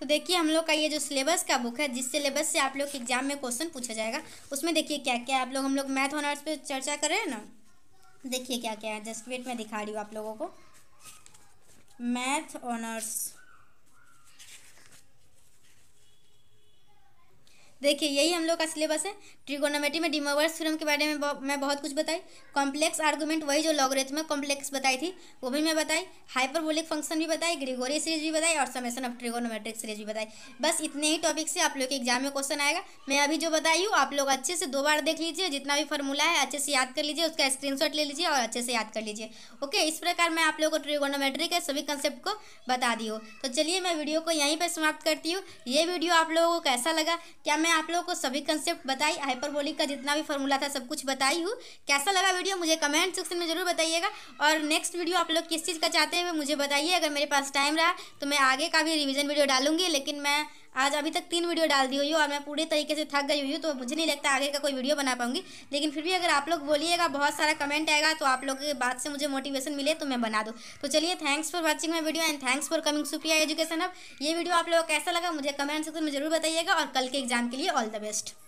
तो देखिए हम लोग का ये जो सिलेबस का बुक है जिस सिलेबस से आप लोग के एग्जाम में क्वेश्चन पूछा जाएगा उसमें देखिए क्या क्या आप लोग हम लोग मैथ ऑनर्स पर चर्चा कर रहे हैं ना देखिए क्या क्या है जस्ट वेट मैं दिखा रही हूँ आप लोगों को मैथ ऑनर्स देखिए यही हम लोग का सिलेबस है ट्रिगोनोमेट्री में डिमोवर्स थ्योरम के बारे में मैं बहुत कुछ बताई कॉम्प्लेक्स आर्गुमेंट वही जो में कॉम्प्लेक्स बताई थी वो भी मैं बताई हाइपरबोलिक फंक्शन भी बताई ग्रिगोरी सीरीज भी बताई और समेसन ऑफ ट्रिगोनोमेट्रिक सीरीज भी बताई बस इतने ही टॉपिक से आप लोग के एग्जाम में क्वेश्चन आएगा मैं अभी जो बताई हूँ आप लोग अच्छे से दो बार देख लीजिए जितना भी फॉर्मूला है अच्छे से याद कर लीजिए उसका स्क्रीनशॉट ले लीजिए और अच्छे से याद कर लीजिए ओके इस प्रकार मैं आप लोग को ट्रिगोनोमेट्री के सभी कंसेप्ट को बता दी हूँ तो चलिए मैं वीडियो को यहीं पर समाप्त करती हूँ ये वीडियो आप लोगों को कैसा लगा क्या मैं मैं आप लोगों को सभी कंसेप्ट बताई हाइपरबोलिक का जितना भी फॉर्मूला था सब कुछ बताई हूँ कैसा लगा वीडियो मुझे कमेंट सेक्शन में ज़रूर बताइएगा और नेक्स्ट वीडियो आप लोग किस चीज़ का चाहते हैं मुझे बताइए अगर मेरे पास टाइम रहा तो मैं आगे का भी रिविज़न वीडियो डालूंगी लेकिन मैं आज अभी तक तीन वीडियो डाल दी हुई हूँ और मैं पूरे तरीके से थक गई हुई हूँ तो मुझे नहीं लगता आगे का कोई वीडियो बना पाऊंगी लेकिन फिर भी अगर आप लोग बोलिएगा बहुत सारा कमेंट आएगा तो आप लोग के बात से मुझे मोटिवेशन मिले तो मैं बना दूँ तो चलिए thanks for watching my video and thanks for coming Supriya education अब ये वीडियो आप लोग को कैसा लगा मुझे कमेंट सेक्शन में जरूर बताइएगा और कल के एग्जाम के लिए ऑल द बेस्ट